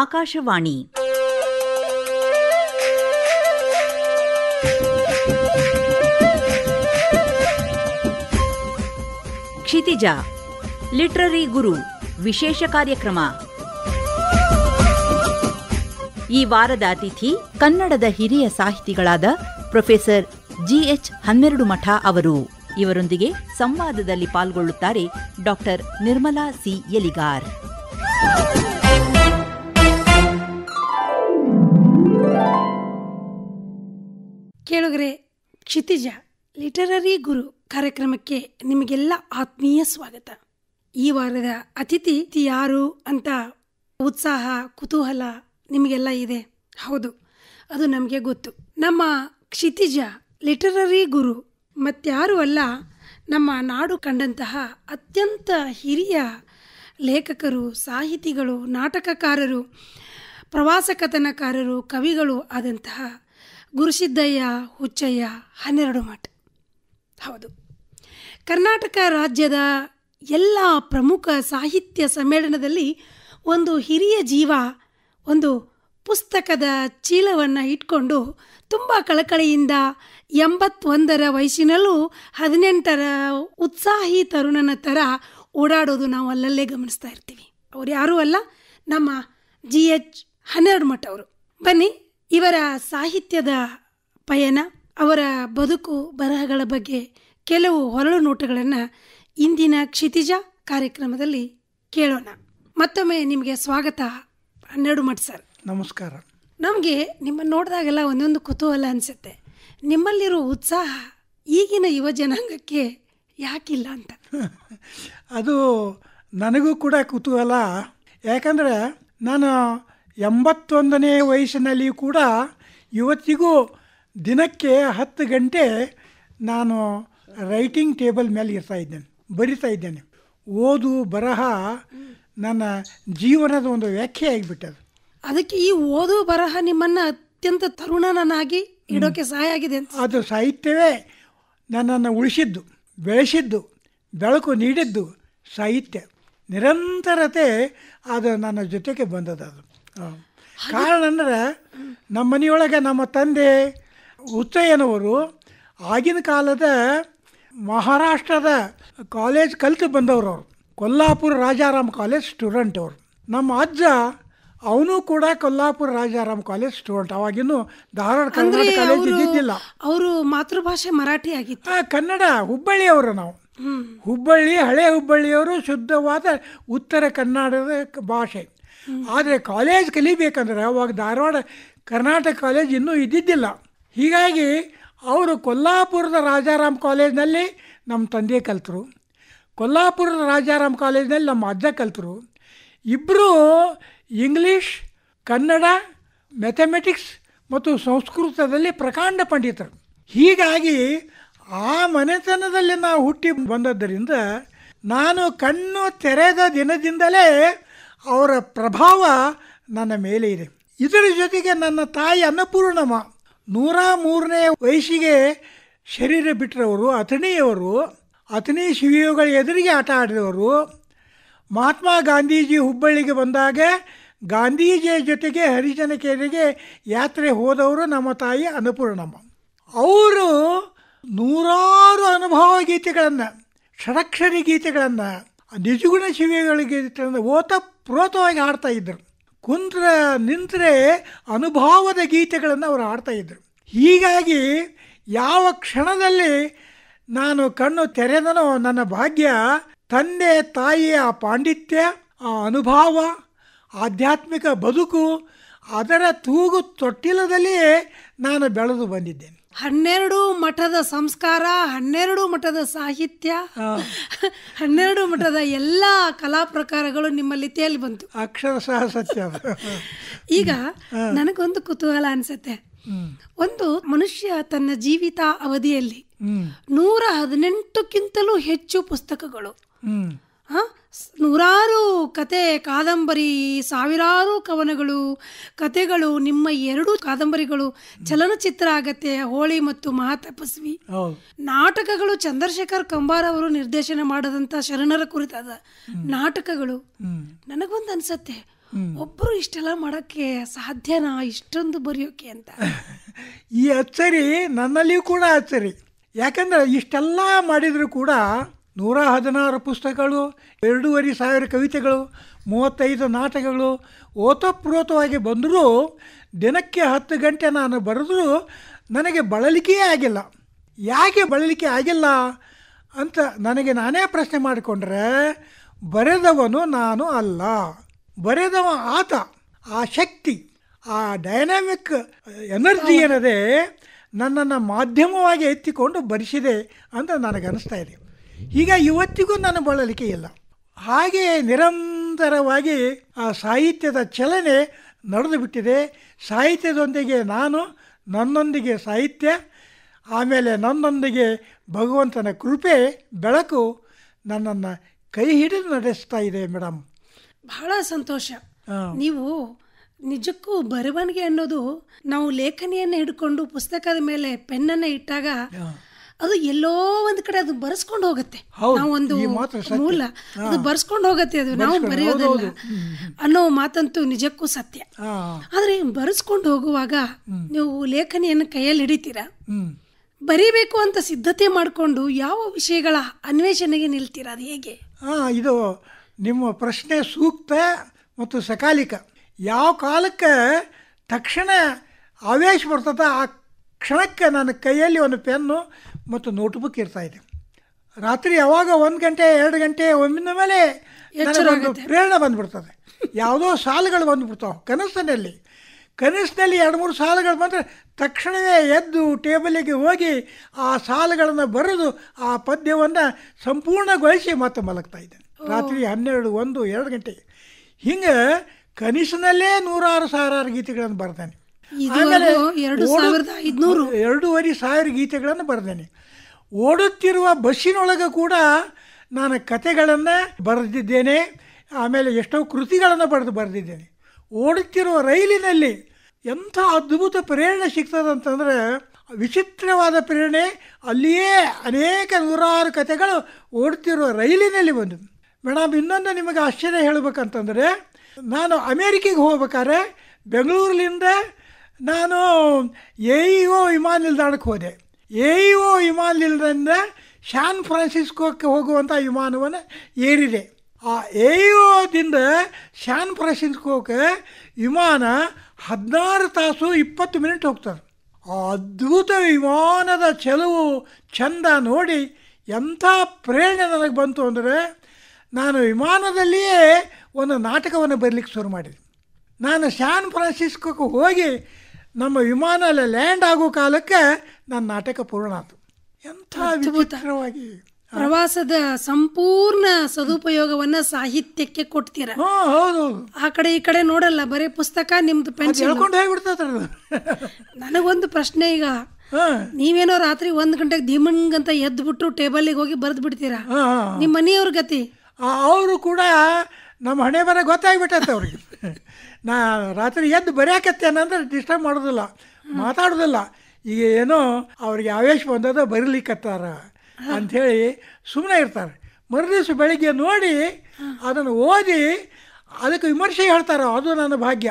ಆಕಾಶವಾಣಿ ಕ್ಷಿತಿಜ literary ಗುರು ವಿಶೇಷ ಕಾರ್ಯಕ್ರಮ ಈ ವಾರದ ಅತಿಥಿ ಕನ್ನಡದ ಹಿರಿಯ ಸಾಹಿತಿಗಳಾದ ಪ್ರೊಫೆಸರ್ ಜಿಎಚ್ ಹನ್ನೆರಡು ಮಠ ಅವರು ಇವರೊಂದಿಗೆ ಸಂವಾದದಲ್ಲಿ ಪಾಲ್ಗೊಳ್ಳುತ್ತಾರೆ doctor Nirmala C Eligar Kshitija literary ಗುರು ಕಾರ್ಯಕ್ರಮಕ್ಕೆ ನಿಮಗೆಲ್ಲ ಆತ್ಮೀಯ ಸ್ವಾಗತ ಈ ವಾರದ ಅತಿಥಿ ಯಾರು ಅಂತ ಉತ್ಸಾಹ ಕುತೂಹಲ ನಿಮಗೆಲ್ಲ ಇದೆ ಹೌದು ಅದು ನಮಗೆ ಗೊತ್ತು ನಮ್ಮ ಕ್ಷಿತಿಜ ಲಿಟರರಿ ಗುರು ಮತ್ತಾರು ಅಲ್ಲ ನಮ್ಮ ನಾಡು ಕಂಡಂತಹ ಅತ್ಯಂತ ಹಿರಿಯ ಲೇಖಕರು ಸಾಹಿತಿಗಳು ನಾಟಕಕಾರರು ಪ್ರವಾಸ ಕಥನಕಾರರು ಕವಿಗಳು ಆದಂತಹ ಗುರುಸಿದ್ದಯ್ಯ ಹುಚ್ಚಯ್ಯ ಹನ್ನೆರಡು ಮಠ ಹೌದು ಕರ್ನಾಟಕ ರಾಜ್ಯದ ಎಲ್ಲ ಪ್ರಮುಖ ಸಾಹಿತ್ಯ ಸಮ್ಮೇಳನದಲ್ಲಿ ಒಂದು ಹಿರಿಯ ಜೀವ ಒಂದು ಪುಸ್ತಕದ ಚೀಲವನ್ನು ಇಟ್ಕೊಂಡು ತುಂಬ ಕಳಕಳಿಯಿಂದ ಎಂಬತ್ತೊಂದರ ವಯಸ್ಸಿನಲ್ಲೂ ಹದಿನೆಂಟರ ಉತ್ಸಾಹಿ ತರುಣನ ಥರ ಓಡಾಡೋದು ನಾವು ಅಲ್ಲಲ್ಲೇ ಗಮನಿಸ್ತಾ ಇರ್ತೀವಿ ಅವರು ಯಾರೂ ಅಲ್ಲ ನಮ್ಮ ಜಿ ಎಚ್ ಹನ್ನೆರಡು ಮಠ ಅವರು ಬನ್ನಿ ಇವರ ಸಾಹಿತ್ಯದ ಪಯಣ ಅವರ ಬದುಕು ಬರಹಗಳ ಬಗ್ಗೆ ಕೆಲವು ಹೊರಳು ನೋಟಗಳನ್ನು ಇಂದಿನ ಕ್ಷಿತಿಜ ಕಾರ್ಯಕ್ರಮದಲ್ಲಿ ಕೇಳೋಣ ಮತ್ತೊಮ್ಮೆ ನಿಮಗೆ ಸ್ವಾಗತ ಹನ್ನೆರಡು ಮಠ ಸರ್ ನಮಸ್ಕಾರ ನಮಗೆ ನಿಮ್ಮನ್ನು ನೋಡಿದಾಗೆಲ್ಲ ಒಂದೊಂದು ಕುತೂಹಲ ಅನಿಸುತ್ತೆ ನಿಮ್ಮಲ್ಲಿರೋ ಉತ್ಸಾಹ ಈಗಿನ ಯುವ ಜನಾಂಗಕ್ಕೆ ಯಾಕಿಲ್ಲ ಅಂತ ಅದು ನನಗೂ ಕೂಡ ಕುತೂಹಲ ಯಾಕಂದರೆ ನಾನು ಎಂಬತ್ತೊಂದನೇ ವಯಸ್ಸಿನಲ್ಲಿ ಕೂಡ ಇವತ್ತಿಗೂ ದಿನಕ್ಕೆ ಹತ್ತು ಗಂಟೆ ನಾನು ರೈಟಿಂಗ್ ಟೇಬಲ್ ಮೇಲೆ ಇರ್ತಾ ಇದ್ದೇನೆ ಬರಿತಾ ಇದ್ದೇನೆ ಓದು ಬರಹ ನನ್ನ ಜೀವನದ ಒಂದು ವ್ಯಾಖ್ಯೆ ಆಗಿಬಿಟ್ಟದು ಅದಕ್ಕೆ ಈ ಓದು ಬರಹ ನಿಮ್ಮನ್ನು ಅತ್ಯಂತ ತರುಣನಾಗಿ ಇಡೋಕ್ಕೆ ಸಹಾಯ ಆಗಿದೆ ಅದು ಸಾಹಿತ್ಯವೇ ನನ್ನನ್ನು ಉಳಿಸಿದ್ದು ಬೆಳೆಸಿದ್ದು ಬೆಳಕು ನೀಡಿದ್ದು ಸಾಹಿತ್ಯ ನಿರಂತರತೆ ಅದು ನನ್ನ ಜೊತೆಗೆ ಬಂದದ್ದು ಅದು ಕಾರಣ ಅಂದ್ರೆ ನಮ್ಮ ಮನೆಯೊಳಗೆ ನಮ್ಮ ತಂದೆ ಉಚ್ಚಯ್ಯನವರು ಆಗಿನ ಕಾಲದ ಮಹಾರಾಷ್ಟ್ರದ ಕಾಲೇಜ್ ಕಲಿತು ಬಂದವರು ಅವರು ಕೊಲ್ಲಾಪುರ ರಾಜಾರಾಮ್ ಕಾಲೇಜ್ ಸ್ಟೂಡೆಂಟ್ ಅವರು ನಮ್ಮ ಅಜ್ಜ ಅವನು ಕೂಡ ಕೊಲ್ಲಾಪುರ ರಾಜಾರಾಮ್ ಕಾಲೇಜ್ ಸ್ಟೂಡೆಂಟ್ ಅವಾಗಿನ್ನು ಧಾರವಾಡ ಕನ್ನಡ ಕಾಲೇಜ್ ಇದ್ದಿದ್ದಿಲ್ಲ ಅವರು ಮಾತೃಭಾಷೆ ಮರಾಠಿ ಆಗಿತ್ತು ಕನ್ನಡ ಹುಬ್ಬಳ್ಳಿಯವರು ನಾವು ಹುಬ್ಬಳ್ಳಿ ಹಳೆ ಹುಬ್ಬಳ್ಳಿಯವರು ಶುದ್ಧವಾದ ಉತ್ತರ ಕನ್ನಡದ ಭಾಷೆ ಆದರೆ ಕಾಲೇಜ್ ಕಲಿಬೇಕಂದ್ರೆ ಅವಾಗ ಧಾರವಾಡ ಕರ್ನಾಟಕ ಕಾಲೇಜ್ ಇನ್ನೂ ಇದ್ದಿದ್ದಿಲ್ಲ ಹೀಗಾಗಿ ಅವರು ಕೊಲ್ಲಾಪುರದ ರಾಜಾರಾಮ್ ಕಾಲೇಜ್ನಲ್ಲಿ ನಮ್ಮ ತಂದೆ ಕಲಿತರು ಕೊಲ್ಲಾಪುರದ ರಾಜಾರಾಮ್ ಕಾಲೇಜ್ನಲ್ಲಿ ನಮ್ಮ ಅಜ್ಜ ಕಲಿತರು ಇಬ್ಬರೂ ಇಂಗ್ಲೀಷ್ ಕನ್ನಡ ಮ್ಯಾಥಮೆಟಿಕ್ಸ್ ಮತ್ತು ಸಂಸ್ಕೃತದಲ್ಲಿ ಪ್ರಕಾಂಡ ಪಂಡಿತರು ಹೀಗಾಗಿ ಆ ಮನೆತನದಲ್ಲಿ ನಾವು ಹುಟ್ಟಿ ಬಂದದ್ದರಿಂದ ನಾನು ಕಣ್ಣು ತೆರೆದ ದಿನದಿಂದಲೇ ಅವರ ಪ್ರಭಾವ ನನ್ನ ಮೇಲೆ ಇದೆ ಇದರ ಜೊತೆಗೆ ನನ್ನ ತಾಯಿ ಅನ್ನಪೂರ್ಣಮ್ಮ ನೂರ ಮೂರನೇ ವಯಸ್ಸಿಗೆ ಶರೀರ ಬಿಟ್ಟರವರು ಅಥಣಿಯವರು ಅಥಣಿ ಶಿವಿಯುಗಳ ಎದುರಿಗೆ ಆಟ ಆಡಿದವರು ಮಹಾತ್ಮ ಗಾಂಧೀಜಿ ಹುಬ್ಬಳ್ಳಿಗೆ ಬಂದಾಗ ಗಾಂಧೀಜಿಯ ಜೊತೆಗೆ ಹರಿಜನಕೆರೆಗೆ ಯಾತ್ರೆ ಹೋದವರು ನಮ್ಮ ತಾಯಿ ಅನ್ನಪೂರ್ಣಮ್ಮ ಅವರು ನೂರಾರು ಅನುಭವ ಗೀತೆಗಳನ್ನು ಷಡಕ್ಷರಿ ಗೀತೆಗಳನ್ನು ನಿಜಗುಣ ಶಿವಿಗಳಿಗೆ ಓತ ಪ್ರೋತವಾಗಿ ಹಾಡ್ತಾ ಇದ್ದರು ಕುಂದ್ರ ನಿಂತರೆ ಅನುಭವದ ಗೀತೆಗಳನ್ನು ಅವರು ಹಾಡ್ತಾ ಇದ್ದರು ಹೀಗಾಗಿ ಯಾವ ಕ್ಷಣದಲ್ಲಿ ನಾನು ಕಣ್ಣು ತೆರೆದನೋ ನನ್ನ ಭಾಗ್ಯ ತಂದೆ ತಾಯಿಯ ಪಾಂಡಿತ್ಯ ಆ ಅನುಭವ ಆಧ್ಯಾತ್ಮಿಕ ಬದುಕು ಅದರ ತೂಗು ತೊಟ್ಟಿಲದಲ್ಲಿಯೇ ನಾನು ಬೆಳೆದು ಬಂದಿದ್ದೇನೆ ಹನ್ನೆರಡು ಮಠದ ಸಂಸ್ಕಾರ ಹನ್ನೆರಡು ಮಠದ ಸಾಹಿತ್ಯ ಹನ್ನೆರಡು ಮಠದ ಎಲ್ಲ ಕಲಾ ಪ್ರಕಾರಗಳು ನಿಮ್ಮಲ್ಲಿ ತೇಲಿ ಬಂತು ಅಕ್ಷರಶಃ ಸತ್ಯ ಈಗ ನನಗೊಂದು ಕುತೂಹಲ ಅನಿಸುತ್ತೆ ಒಂದು ಮನುಷ್ಯ ತನ್ನ ಜೀವಿತ ಅವಧಿಯಲ್ಲಿ ನೂರ ಹದಿನೆಂಟಕ್ಕಿಂತಲೂ ಹೆಚ್ಚು ಪುಸ್ತಕಗಳು ನೂರಾರು ಕತೆ ಕಾದಂಬರಿ ಸಾವಿರಾರು ಕವನಗಳು ಕತೆಗಳು ನಿಮ್ಮ ಎರಡು ಕಾದಂಬರಿಗಳು ಚಲನಚಿತ್ರ ಆಗತ್ತೆ ಹೋಳಿ ಮತ್ತು ಮಹಾತಪಸ್ವಿ ನಾಟಕಗಳು ಚಂದ್ರಶೇಖರ್ ಕಂಬಾರ್ ಅವರು ನಿರ್ದೇಶನ ಮಾಡದಂತ ಶರಣರ ಕುರಿತಾದ ನಾಟಕಗಳು ನನಗೊಂದು ಅನ್ಸತ್ತೆ ಒಬ್ಬರು ಇಷ್ಟೆಲ್ಲ ಮಾಡೋಕ್ಕೆ ಸಾಧ್ಯನಾ ಇಷ್ಟೊಂದು ಬರೆಯೋಕೆ ಅಂತ ಈ ಅಚ್ಚರಿ ನನ್ನಲ್ಲಿಯೂ ಕೂಡ ಅಚ್ಚರಿ ಯಾಕಂದ್ರೆ ಇಷ್ಟೆಲ್ಲ ಮಾಡಿದ್ರು ಕೂಡ ನೂರ ಹದಿನಾರು ಪುಸ್ತಕಗಳು ಎರಡೂವರೆ ಸಾವಿರ ಕವಿತೆಗಳು ಮೂವತ್ತೈದು ನಾಟಕಗಳು ಓತಪ್ರೋತವಾಗಿ ಬಂದರೂ ದಿನಕ್ಕೆ ಹತ್ತು ಗಂಟೆ ನಾನು ಬರೆದರೂ ನನಗೆ ಬಳಲಿಕೆಯೇ ಆಗಿಲ್ಲ ಯಾಕೆ ಬಳಲಿಕೆ ಆಗಿಲ್ಲ ಅಂತ ನನಗೆ ನಾನೇ ಪ್ರಶ್ನೆ ಮಾಡಿಕೊಂಡ್ರೆ ಬರೆದವನು ನಾನು ಅಲ್ಲ ಬರೆದವ ಆತ ಆ ಶಕ್ತಿ ಆ ಡೈನಾಮಿಕ್ ಎನರ್ಜಿ ಏನಿದೆ ನನ್ನನ್ನು ಮಾಧ್ಯಮವಾಗಿ ಎತ್ತಿಕೊಂಡು ಬರಿಸಿದೆ ಅಂತ ನನಗನ್ನಿಸ್ತಾ ಇದೆ ಈಗ ಇವತ್ತಿಗೂ ನಾನು ಬಳಲಿಕೆ ಇಲ್ಲ ಹಾಗೆ ನಿರಂತರವಾಗಿ ಆ ಸಾಹಿತ್ಯದ ಚಲನೆ ನಡೆದು ಬಿಟ್ಟಿದೆ ಸಾಹಿತ್ಯದೊಂದಿಗೆ ನಾನು ನನ್ನೊಂದಿಗೆ ಸಾಹಿತ್ಯ ಆಮೇಲೆ ನನ್ನೊಂದಿಗೆ ಭಗವಂತನ ಕೃಪೆ ಬೆಳಕು ನನ್ನನ್ನು ಕೈ ಹಿಡಿದು ನಡೆಸ್ತಾ ಇದೆ ಮೇಡಮ್ ಬಹಳ ಸಂತೋಷ ನೀವು ನಿಜಕ್ಕೂ ಬರವಣಿಗೆ ಅನ್ನೋದು ನಾವು ಲೇಖನಿಯನ್ನು ಹಿಡ್ಕೊಂಡು ಪುಸ್ತಕದ ಮೇಲೆ ಪೆನ್ನನ್ನು ಇಟ್ಟಾಗ ಅದು ಎಲ್ಲೋ ಒಂದ್ ಕಡೆ ಅದು ಬರ್ಸ್ಕೊಂಡು ಹೋಗುತ್ತೆ ನಾವು ಒಂದು ಮೂಲ ಅದು ಬರ್ಸ್ಕೊಂಡು ಹೋಗುತ್ತೆ ಅದು ನಾವು ಬರೆಯೋದಿಲ್ಲ ಅನ್ನೋ ಮಾತಂತೂ ನಿಜಕ್ಕೂ ಸತ್ಯ ಆದ್ರೆ ಬರ್ಸ್ಕೊಂಡು ಹೋಗುವಾಗ ನೀವು ಲೇಖನಿಯನ್ನು ಕೈಯಲ್ಲಿ ಹಿಡಿತೀರಾ ಬರಿಬೇಕು ಅಂತ ಸಿದ್ಧತೆ ಮಾಡಿಕೊಂಡು ಯಾವ ವಿಷಯಗಳ ಅನ್ವೇಷಣೆಗೆ ನಿಲ್ತೀರಾ ಅದು ಹೇಗೆ ಇದು ನಿಮ್ಮ ಪ್ರಶ್ನೆ ಸೂಕ್ತ ಮತ್ತು ಸಕಾಲಿಕ ಯಾವ ಕಾಲಕ್ಕೆ ತಕ್ಷಣ ಆವೇಶ ಬರ್ತದ ಆ ಕ್ಷಣಕ್ಕೆ ನನ್ನ ಕೈಯಲ್ಲಿ ಒಂದು ಪೆನ್ನು ಮತ್ತು ನೋಟ್ಬುಕ್ ಇರ್ತಾ ಇದೆ ರಾತ್ರಿ ಯಾವಾಗ ಒಂದು ಗಂಟೆ ಎರಡು ಗಂಟೆ ಒಮ್ಮಿನ ಮೇಲೆ ಪ್ರೇರಣೆ ಬಂದುಬಿಡ್ತದೆ ಯಾವುದೋ ಸಾಲುಗಳು ಬಂದುಬಿಡ್ತಾವೆ ಕನಸಿನಲ್ಲಿ ಕನಸಿನಲ್ಲಿ ಎರಡು ಮೂರು ಸಾಲುಗಳು ಬಂದರೆ ತಕ್ಷಣವೇ ಎದ್ದು ಟೇಬಲಿಗೆ ಹೋಗಿ ಆ ಸಾಲುಗಳನ್ನು ಬರೆದು ಆ ಪದ್ಯವನ್ನು ಸಂಪೂರ್ಣಗೊಳಿಸಿ ಮತ್ತೆ ಮಲಗ್ತಾ ಇದ್ದೆ ರಾತ್ರಿ ಹನ್ನೆರಡು ಒಂದು ಎರಡು ಗಂಟೆಗೆ ಹಿಂಗೆ ಕನಸಿನಲ್ಲೇ ನೂರಾರು ಸಾವಿರಾರು ಗೀತೆಗಳನ್ನು ಬರ್ತಾನೆ ಆಮೇಲೆ ಎರಡೂವರೆ ಸಾವಿರ ಗೀತೆಗಳನ್ನು ಬರೆದೇನೆ ಓಡುತ್ತಿರುವ ಬಸ್ಸಿನೊಳಗೆ ಕೂಡ ನಾನು ಕತೆಗಳನ್ನು ಬರೆದಿದ್ದೇನೆ ಆಮೇಲೆ ಎಷ್ಟೋ ಕೃತಿಗಳನ್ನು ಬರೆದು ಬರೆದಿದ್ದೇನೆ ಓಡುತ್ತಿರುವ ರೈಲಿನಲ್ಲಿ ಎಂಥ ಅದ್ಭುತ ಪ್ರೇರಣೆ ಅಂತಂದರೆ ವಿಚಿತ್ರವಾದ ಪ್ರೇರಣೆ ಅಲ್ಲಿಯೇ ಅನೇಕ ನೂರಾರು ಕತೆಗಳು ಓಡುತ್ತಿರುವ ರೈಲಿನಲ್ಲಿ ಬಂದು ಮೇಡಮ್ ಇನ್ನೊಂದು ನಿಮಗೆ ಆಶ್ಚರ್ಯ ಹೇಳಬೇಕಂತಂದರೆ ನಾನು ಅಮೇರಿಕೆಗೆ ಹೋಗ್ಬೇಕಾದ್ರೆ ಬೆಂಗಳೂರಿನಿಂದ ನಾನು ಎ ಇ ವಿಮಾನ ನಿಲ್ದಾಣಕ್ಕೆ ಹೋದೆ ಎ ಇ ವಿಮಾನ ನಿಲ್ದಾಣದಿಂದ ಶ್ಯಾನ್ ಫ್ರಾನ್ಸಿಸ್ಕೋಕ್ಕೆ ಹೋಗುವಂಥ ವಿಮಾನವನ್ನು ಏರಿದೆ ಆ ಎ ಇ ಫ್ರಾನ್ಸಿಸ್ಕೋಕ್ಕೆ ವಿಮಾನ ಹದಿನಾರು ತಾಸು ಇಪ್ಪತ್ತು ಮಿನಿಟ್ ಹೋಗ್ತದೆ ಆ ಅದ್ಭುತ ವಿಮಾನದ ಚೆಲುವು ಚಂದ ನೋಡಿ ಎಂಥ ಪ್ರೇರಣೆ ನನಗೆ ಬಂತು ಅಂದರೆ ನಾನು ವಿಮಾನದಲ್ಲಿಯೇ ಒಂದು ನಾಟಕವನ್ನು ಬರಲಿಕ್ಕೆ ಶುರು ಮಾಡಿದೆ ನಾನು ಶ್ಯಾನ್ ಫ್ರಾನ್ಸಿಸ್ಕೋಕ್ಕೆ ಹೋಗಿ ನಮ್ಮ ವಿಮಾನ ಲ್ಯಾಂಡ್ ಆಗೋ ಕಾಲಕ್ಕೆ ನನ್ನ ನಾಟಕ ಪೂರ್ಣ ಆಯ್ತು ಎಂಥ ವಿಚಿತ್ರವಾಗಿ ಪ್ರವಾಸದ ಸಂಪೂರ್ಣ ಸದುಪಯೋಗವನ್ನ ಸಾಹಿತ್ಯಕ್ಕೆ ಕೊಡ್ತೀರಾ ಹೌದು ಆ ಕಡೆ ಈ ಕಡೆ ನೋಡಲ್ಲ ಬರೀ ಪುಸ್ತಕ ನಿಮ್ದು ಪೆನ್ಸಿಲ್ ನನಗೊಂದು ಪ್ರಶ್ನೆ ಈಗ ನೀವೇನೋ ರಾತ್ರಿ ಒಂದ್ ಗಂಟೆಗೆ ಧೀಮಂಗ್ ಅಂತ ಎದ್ದು ಬಿಟ್ಟು ಟೇಬಲ್ಗೆ ಹೋಗಿ ಬರ್ದ್ ಬಿಡ್ತೀರಾ ನಿಮ್ಮ ಮನೆಯವ್ರ ಗತಿ ಅವರು ಕೂಡ ನಮ್ಮ ಹಣೆ ಬರ ಗೊತ್ತಾಗ್ಬಿಟ್ಟೈತೆ ಅವ್ರಿಗೆ ನಾ ರಾತ್ರಿ ಎದ್ದು ಬರೆಯಕತ್ತೇನಂದ್ರೆ ಡಿಸ್ಟರ್ಬ್ ಮಾಡೋದಿಲ್ಲ ಮಾತಾಡೋದಿಲ್ಲ ಈಗ ಏನೋ ಅವ್ರಿಗೆ ಆವೇಶ ಬಂದದ ಬರೀಲಿಕ್ಕತ್ತಾರ ಅಂಥೇಳಿ ಸುಮ್ಮನೆ ಇರ್ತಾರೆ ಮರುದಿವ್ಸ ಬೆಳಿಗ್ಗೆ ನೋಡಿ ಅದನ್ನು ಓದಿ ಅದಕ್ಕೆ ವಿಮರ್ಶೆ ಹೇಳ್ತಾರೆ ಅದು ನನ್ನ ಭಾಗ್ಯ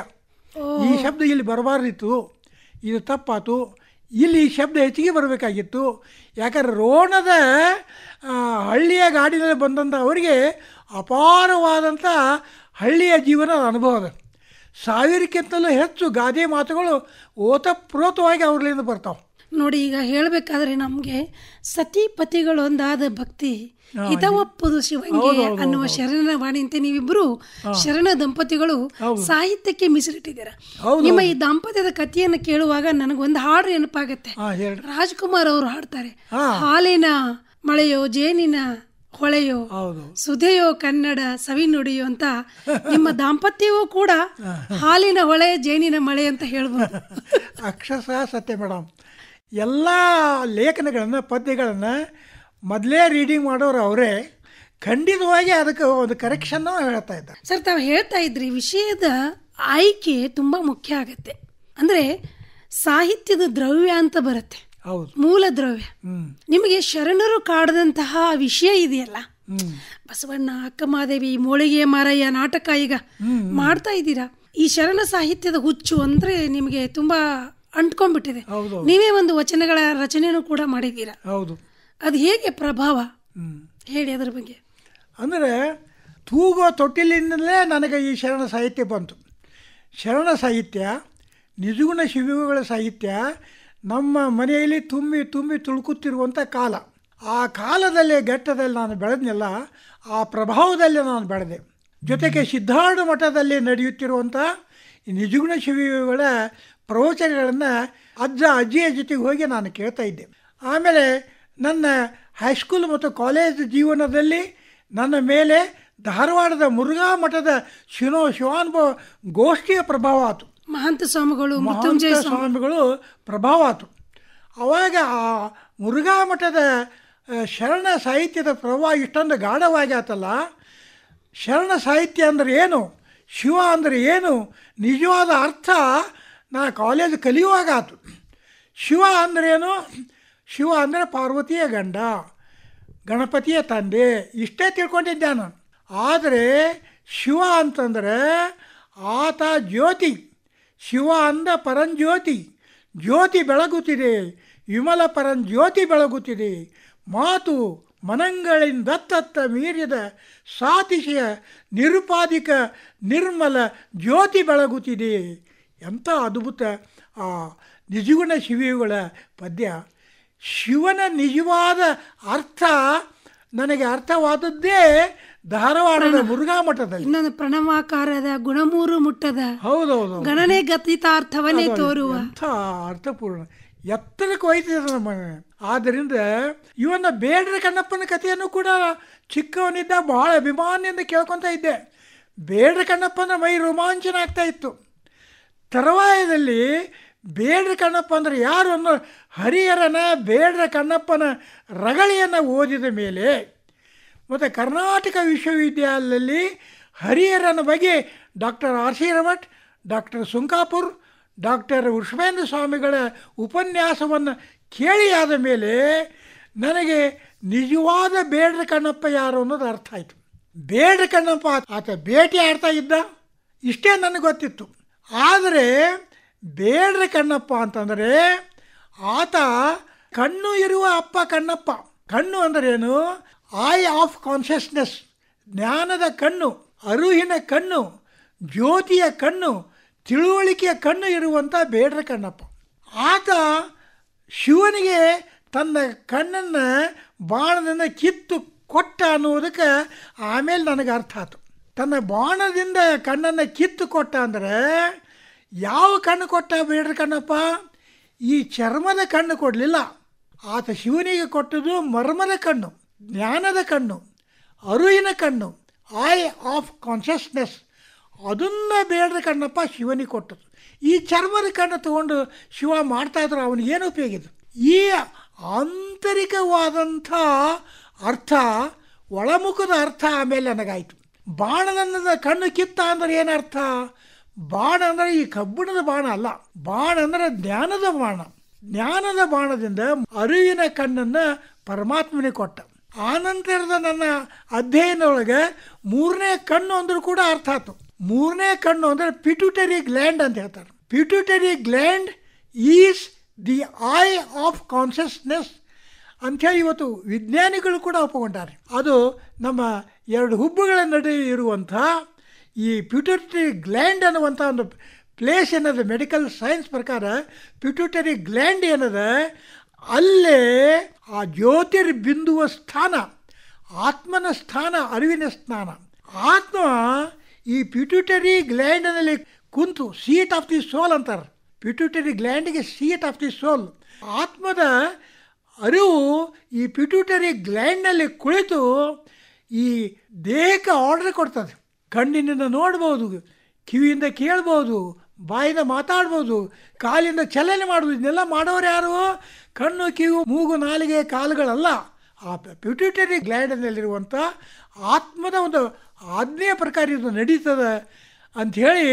ಈ ಶಬ್ದ ಇಲ್ಲಿ ಬರಬಾರ್ದಿತ್ತು ಇದು ತಪ್ಪಾತು ಇಲ್ಲಿ ಈ ಶಬ್ದ ಹೆಚ್ಚಿಗೆ ಬರಬೇಕಾಗಿತ್ತು ಯಾಕಂದ್ರೆ ರೋಣದ ಹಳ್ಳಿಯ ಗಾಡಿನಲ್ಲಿ ಬಂದಂಥ ಅವರಿಗೆ ಅಪಾರವಾದಂಥ ಹಳ್ಳಿಯ ಜೀವನದ ಅನುಭವ ಸಾವಿರಕ್ಕಿಂತಲೂ ಹೆಚ್ಚು ಗಾದೆ ಮಾತುಗಳು ಓತಪ್ರೋತವಾಗಿ ಅವ್ರಲ್ಲಿಂದ ಬರ್ತಾವೆ ನೋಡಿ ಈಗ ಹೇಳಬೇಕಾದ್ರೆ ನಮಗೆ ಸತಿಪತಿಗಳು ಒಂದಾದ ಭಕ್ತಿ ಒಪ್ಪುದು ಶಿವಂಗೆ ಅನ್ನುವ ಶರಣನ ವಾಣಿ ಅಂತ ನೀವಿಬ್ರು ಶರಣ ದಂಪತಿಗಳು ಸಾಹಿತ್ಯಕ್ಕೆ ಮೀಸಲಿಟ್ಟಿದ್ದೀರಾ ನಿಮ್ಮ ಈ ದಾಂಪತ್ಯದ ಕಥೆಯನ್ನು ಕೇಳುವಾಗ ನನಗೊಂದು ಹಾಡು ನೆನಪಾಗತ್ತೆ ರಾಜ್ಕುಮಾರ್ ಅವರು ಹಾಡ್ತಾರೆ ಹಾಲಿನ ಮಳೆಯೋ ಜೇನಿನ ಹೊಳೆಯೋ ಸುಧೆಯೋ ಕನ್ನಡ ಸವಿ ನುಡಿಯೋ ಅಂತ ನಿಮ್ಮ ದಾಂಪತ್ಯವೂ ಕೂಡ ಹಾಲಿನ ಹೊಳೆ ಜೇನಿನ ಮಳೆ ಅಂತ ಹೇಳ್ಬೋದು ಅಕ್ಷರಶಃ ಸತ್ಯ ಮೇಡಮ್ ಎಲ್ಲ ಲೇಖನಗಳನ್ನು ಪದ್ಯಗಳನ್ನು ಮೊದಲೇ ರೀಡಿಂಗ್ ಮಾಡೋರು ಅವರೇ ಖಂಡಿತವಾಗಿ ಅದಕ್ಕೆ ಒಂದು ಕರೆಕ್ಷನ್ ಹೇಳ್ತಾ ಇದ್ದಾರೆ ಸರ್ ತಾವು ಹೇಳ್ತಾ ಇದ್ರಿ ವಿಷಯದ ಆಯ್ಕೆ ತುಂಬ ಮುಖ್ಯ ಆಗುತ್ತೆ ಅಂದರೆ ಸಾಹಿತ್ಯದ ದ್ರವ್ಯ ಅಂತ ಬರುತ್ತೆ ಮೂಲ ದ್ರವ್ಯ ನಿಮಗೆ ಶರಣರು ಕಾಡದಂತಹ ವಿಷಯ ಇದೆಯಲ್ಲ ಬಸವಣ್ಣ ಅಕ್ಕಮಾದೇವಿ ಮೋಳಿಗೆ ಮಾರಯ್ಯ ನಾಟಕ ಈಗ ಮಾಡ್ತಾ ಇದ್ದೀರಾ ಈ ಶರಣ ಸಾಹಿತ್ಯದ ಹುಚ್ಚು ಅಂದ್ರೆ ನಿಮಗೆ ತುಂಬಾ ಅಂಟ್ಕೊಂಡ್ಬಿಟ್ಟಿದೆ ನೀವೇ ಒಂದು ವಚನಗಳ ರಚನೆನೂ ಕೂಡ ಮಾಡಿದ್ದೀರಾ ಹೌದು ಅದು ಹೇಗೆ ಪ್ರಭಾವ ಹೇಳಿ ಅದ್ರ ಬಗ್ಗೆ ಅಂದ್ರೆ ತೂಗೋ ತೊಟ್ಟಿಲಿಂದಲೇ ನನಗೆ ಈ ಶರಣ ಸಾಹಿತ್ಯ ಬಂತು ಶರಣ ಸಾಹಿತ್ಯ ನಿಜಗುಣ ಶಿವಿಗಳ ಸಾಹಿತ್ಯ ನಮ್ಮ ಮನೆಯಲ್ಲಿ ತುಂಬಿ ತುಂಬಿ ತುಳುಕುತ್ತಿರುವಂಥ ಕಾಲ ಆ ಕಾಲದಲ್ಲಿ ಘಟ್ಟದಲ್ಲಿ ನಾನು ಬೆಳೆದ್ನೆಲ್ಲ ಆ ಪ್ರಭಾವದಲ್ಲಿ ನಾನು ಬೆಳೆದೆ ಜೊತೆಗೆ ಸಿದ್ಧಾರ್ಢ ಮಠದಲ್ಲಿ ನಡೆಯುತ್ತಿರುವಂಥ ನಿಜಗುಣ ಶಿವಿಗಳ ಪ್ರವಚನಗಳನ್ನು ಅಜ್ಜ ಅಜ್ಜಿಯ ಜೊತೆಗೆ ಹೋಗಿ ನಾನು ಕೇಳ್ತಾ ಇದ್ದೆ ಆಮೇಲೆ ನನ್ನ ಹೈಸ್ಕೂಲ್ ಮತ್ತು ಕಾಲೇಜ್ ಜೀವನದಲ್ಲಿ ನನ್ನ ಮೇಲೆ ಧಾರವಾಡದ ಮುರುಘಾ ಮಠದ ಶಿನೋ ಶಿವಾನುಭವ ಗೋಷ್ಠಿಯ ಪ್ರಭಾವ ಆಯಿತು ಮಹಂತ ಸ್ವಾಮಿಗಳು ಮೃತ್ಯುಂಜಯ ಸ್ವಾಮಿಗಳು ಪ್ರಭಾವ ಆತು ಅವಾಗ ಆ ಮುರುಘಾ ಮಠದ ಶರಣ ಸಾಹಿತ್ಯದ ಪ್ರಭಾವ ಇಷ್ಟೊಂದು ಗಾಢವಾಗಿ ಆತಲ್ಲ ಶರಣ ಸಾಹಿತ್ಯ ಅಂದರೆ ಏನು ಶಿವ ಅಂದರೆ ಏನು ನಿಜವಾದ ಅರ್ಥ ನಾ ಕಾಲೇಜ್ ಕಲಿಯುವಾಗ ಆತು ಶಿವ ಅಂದ್ರೇನು ಶಿವ ಅಂದರೆ ಪಾರ್ವತಿಯ ಗಂಡ ಗಣಪತಿಯ ತಂದೆ ಇಷ್ಟೇ ತಿಳ್ಕೊಂಡಿದ್ದೆ ನಾನು ಆದರೆ ಶಿವ ಅಂತಂದರೆ ಆತ ಜ್ಯೋತಿ ಶಿವ ಅಂದ ಪರಂಜ್ಯೋತಿ ಜ್ಯೋತಿ ಬೆಳಗುತ್ತಿದೆ ವಿಮಲ ಪರಂಜ್ಯೋತಿ ಬೆಳಗುತ್ತಿದೆ ಮಾತು ಮನಂಗಳಿಂದತ್ತತ್ತ ಮೀರಿದ ಸಾತಿಶಯ ನಿರುಪಾದಿಕ ನಿರ್ಮಲ ಜ್ಯೋತಿ ಬೆಳಗುತ್ತಿದೆ ಎಂಥ ಅದ್ಭುತ ಆ ನಿಜಗುಣ ಶಿವಿಗಳ ಪದ್ಯ ಶಿವನ ನಿಜವಾದ ಅರ್ಥ ನನಗೆ ಅರ್ಥವಾದದ್ದೇ ಧಾರವಾಡದ ಮುರುಘಾ ಮಠದಲ್ಲಿ ಇನ್ನೊಂದು ಪ್ರಣವಾಕಾರದ ಗುಣಮೂರು ಮುಟ್ಟದ ಹೌದೌದು ಗಣನೆ ಗತಿತಾರ್ಥವನ್ನೇ ತೋರುವ ಅರ್ಥಪೂರ್ಣ ಎತ್ತರಕ್ಕೆ ಒಯ್ತಿದೆ ನಮ್ಮ ಆದ್ದರಿಂದ ಇವನ ಬೇಡರ ಕಣ್ಣಪ್ಪನ ಕಥೆಯನ್ನು ಕೂಡ ಚಿಕ್ಕವನಿದ್ದ ಬಹಳ ಅಭಿಮಾನಿಯಿಂದ ಕೇಳ್ಕೊತ ಇದ್ದೆ ಬೇಡ್ರ ಕಣ್ಣಪ್ಪನ ಮೈ ರೋಮಾಂಚನ ಆಗ್ತಾ ಇತ್ತು ತರುವಾಯದಲ್ಲಿ ಬೇಡ್ರ ಕಣ್ಣಪ್ಪ ಅಂದ್ರೆ ಯಾರು ಅನ್ನೋ ಹರಿಹರನ ಬೇಡ್ರ ಕಣ್ಣಪ್ಪನ ರಗಳಿಯನ್ನು ಓದಿದ ಮೇಲೆ ಮತ್ತು ಕರ್ನಾಟಕ ವಿಶ್ವವಿದ್ಯಾಲಯದಲ್ಲಿ ಹರಿಹರನ ಬಗ್ಗೆ doctor R C Ramath doctor Sunkapur doctor Ushmendra ಸ್ವಾಮಿಗಳ ಉಪನ್ಯಾಸವನ್ನು ಕೇಳಿ ಆದ ಮೇಲೆ ನನಗೆ ನಿಜವಾದ ಬೇಡ್ರ ಕಣ್ಣಪ್ಪ ಯಾರು ಅನ್ನೋದು ಅರ್ಥ ಆಯಿತು ಬೇಡ್ರ ಕಣ್ಣಪ್ಪ ಆತ ಭೇಟಿ ಆಡ್ತಾ ಇದ್ದ ಇಷ್ಟೇ ನನಗೆ ಗೊತ್ತಿತ್ತು ಆದರೆ ಬೇಡ್ರ ಕಣ್ಣಪ್ಪ ಅಂತಂದರೆ ಆತ ಕಣ್ಣು ಇರುವ ಅಪ್ಪ ಕಣ್ಣಪ್ಪ ಕಣ್ಣು ಏನು ಐ ಆಫ್ ಕಾನ್ಷಿಯಸ್ನೆಸ್ ಜ್ಞಾನದ ಕಣ್ಣು ಅರುಹಿನ ಕಣ್ಣು ಜ್ಯೋತಿಯ ಕಣ್ಣು ತಿಳುವಳಿಕೆಯ ಕಣ್ಣು ಇರುವಂಥ ಬೇಡ್ರ ಕಣ್ಣಪ್ಪ ಆತ ಶಿವನಿಗೆ ತನ್ನ ಕಣ್ಣನ್ನು ಬಾಣದಿಂದ ಕಿತ್ತು ಕೊಟ್ಟ ಅನ್ನುವುದಕ್ಕೆ ಆಮೇಲೆ ನನಗೆ ಅರ್ಥ ಆಯಿತು ತನ್ನ ಬಾಣದಿಂದ ಕಣ್ಣನ್ನು ಕಿತ್ತು ಕೊಟ್ಟ ಅಂದರೆ ಯಾವ ಕಣ್ಣು ಕೊಟ್ಟ ಬೇಡ್ರ ಕಣ್ಣಪ್ಪ ಈ ಚರ್ಮದ ಕಣ್ಣು ಕೊಡಲಿಲ್ಲ ಆತ ಶಿವನಿಗೆ ಕೊಟ್ಟದು ಮರ್ಮದ ಕಣ್ಣು ಜ್ಞಾನದ ಕಣ್ಣು ಅರುವಿನ ಕಣ್ಣು ಐ ಆಫ್ ಕಾನ್ಷಿಯಸ್ನೆಸ್ ಅದನ್ನು ಬೇಡದ ಕಣ್ಣಪ್ಪ ಶಿವನಿಗೆ ಕೊಟ್ಟದ್ದು ಈ ಚರ್ಮದ ಕಣ್ಣು ತಗೊಂಡು ಶಿವ ಮಾಡ್ತಾಯಿದ್ರು ಏನು ಇದು ಈ ಆಂತರಿಕವಾದಂಥ ಅರ್ಥ ಒಳಮುಖದ ಅರ್ಥ ಆಮೇಲೆ ನನಗಾಯಿತು ಬಾಣದನ್ನದ ಕಣ್ಣು ಕಿತ್ತ ಅಂದರೆ ಏನರ್ಥ ಬಾಣ ಅಂದರೆ ಈ ಕಬ್ಬಿಣದ ಬಾಣ ಅಲ್ಲ ಬಾಣ ಅಂದರೆ ಜ್ಞಾನದ ಬಾಣ ಜ್ಞಾನದ ಬಾಣದಿಂದ ಅರಿವಿನ ಕಣ್ಣನ್ನು ಪರಮಾತ್ಮನಿಗೆ ಕೊಟ್ಟ ಆನಂತರದ ನನ್ನ ಅಧ್ಯಯನದೊಳಗೆ ಮೂರನೇ ಕಣ್ಣು ಅಂದರೂ ಕೂಡ ಅರ್ಥ ಆಯ್ತು ಮೂರನೇ ಕಣ್ಣು ಅಂದರೆ ಪಿಟ್ಯೂಟರಿ ಗ್ಲ್ಯಾಂಡ್ ಅಂತ ಹೇಳ್ತಾರೆ pituitary gland is the eye of consciousness ಅಂಥೇಳಿ ಇವತ್ತು ವಿಜ್ಞಾನಿಗಳು ಕೂಡ ಒಪ್ಪಿಕೊಂಡಾರೆ ಅದು ನಮ್ಮ ಎರಡು ಹುಬ್ಬುಗಳ ನಡುವೆ ಇರುವಂಥ ಈ ಪ್ಯೂಟರಿ ಗ್ಲ್ಯಾಂಡ್ ಅನ್ನುವಂಥ ಒಂದು ಪ್ಲೇಸ್ ಏನದು ಮೆಡಿಕಲ್ ಸೈನ್ಸ್ ಪ್ರಕಾರ ಪ್ಯೂಟರಿ ಗ್ಲ್ಯಾಂಡ್ ಏನದ ಅಲ್ಲೇ ಆ ಜ್ಯೋತಿರ್ಬಿಂದುವ ಸ್ಥಾನ ಆತ್ಮನ ಸ್ಥಾನ ಅರಿವಿನ ಸ್ಥಾನ ಆತ್ಮ ಈ ಪ್ಯುಟ್ಯೂಟರಿ ಗ್ಲ್ಯಾಂಡ್ನಲ್ಲಿ ಕುಂತು ಸೀಟ್ ಆಫ್ ದಿ ಸೋಲ್ ಅಂತಾರೆ ಪ್ಯುಟ್ಯೂಟರಿ ಗ್ಲ್ಯಾಂಡಿಗೆ ಸೀಟ್ ಆಫ್ ದಿ ಸೋಲ್ ಆತ್ಮದ ಅರಿವು ಈ ಪ್ಯುಟ್ಯೂಟರಿ ಗ್ಲ್ಯಾಂಡ್ನಲ್ಲಿ ಕುಳಿತು ಈ ದೇಹಕ್ಕೆ ಆರ್ಡರ್ ಕೊಡ್ತದೆ ಕಣ್ಣಿನಿಂದ ನೋಡ್ಬೋದು ಕಿವಿಯಿಂದ ಕೇಳ್ಬೋದು ಬಾಯಿಂದ ಮಾತಾಡ್ಬೋದು ಕಾಲಿಂದ ಚಲನೆ ಮಾಡ್ಬೋದು ಇದನ್ನೆಲ್ಲ ಮಾಡೋರು ಯಾರು ಕಣ್ಣು ಕಿವು ಮೂಗು ನಾಲಿಗೆ ಕಾಲುಗಳಲ್ಲ ಆ ಪ್ಯುಟಿಟರಿ ಗ್ಲ್ಯಾಂಡ್ನಲ್ಲಿರುವಂಥ ಆತ್ಮದ ಒಂದು ಆಜ್ಞೆಯ ಪ್ರಕಾರ ಇದು ನಡೀತದೆ ಅಂಥೇಳಿ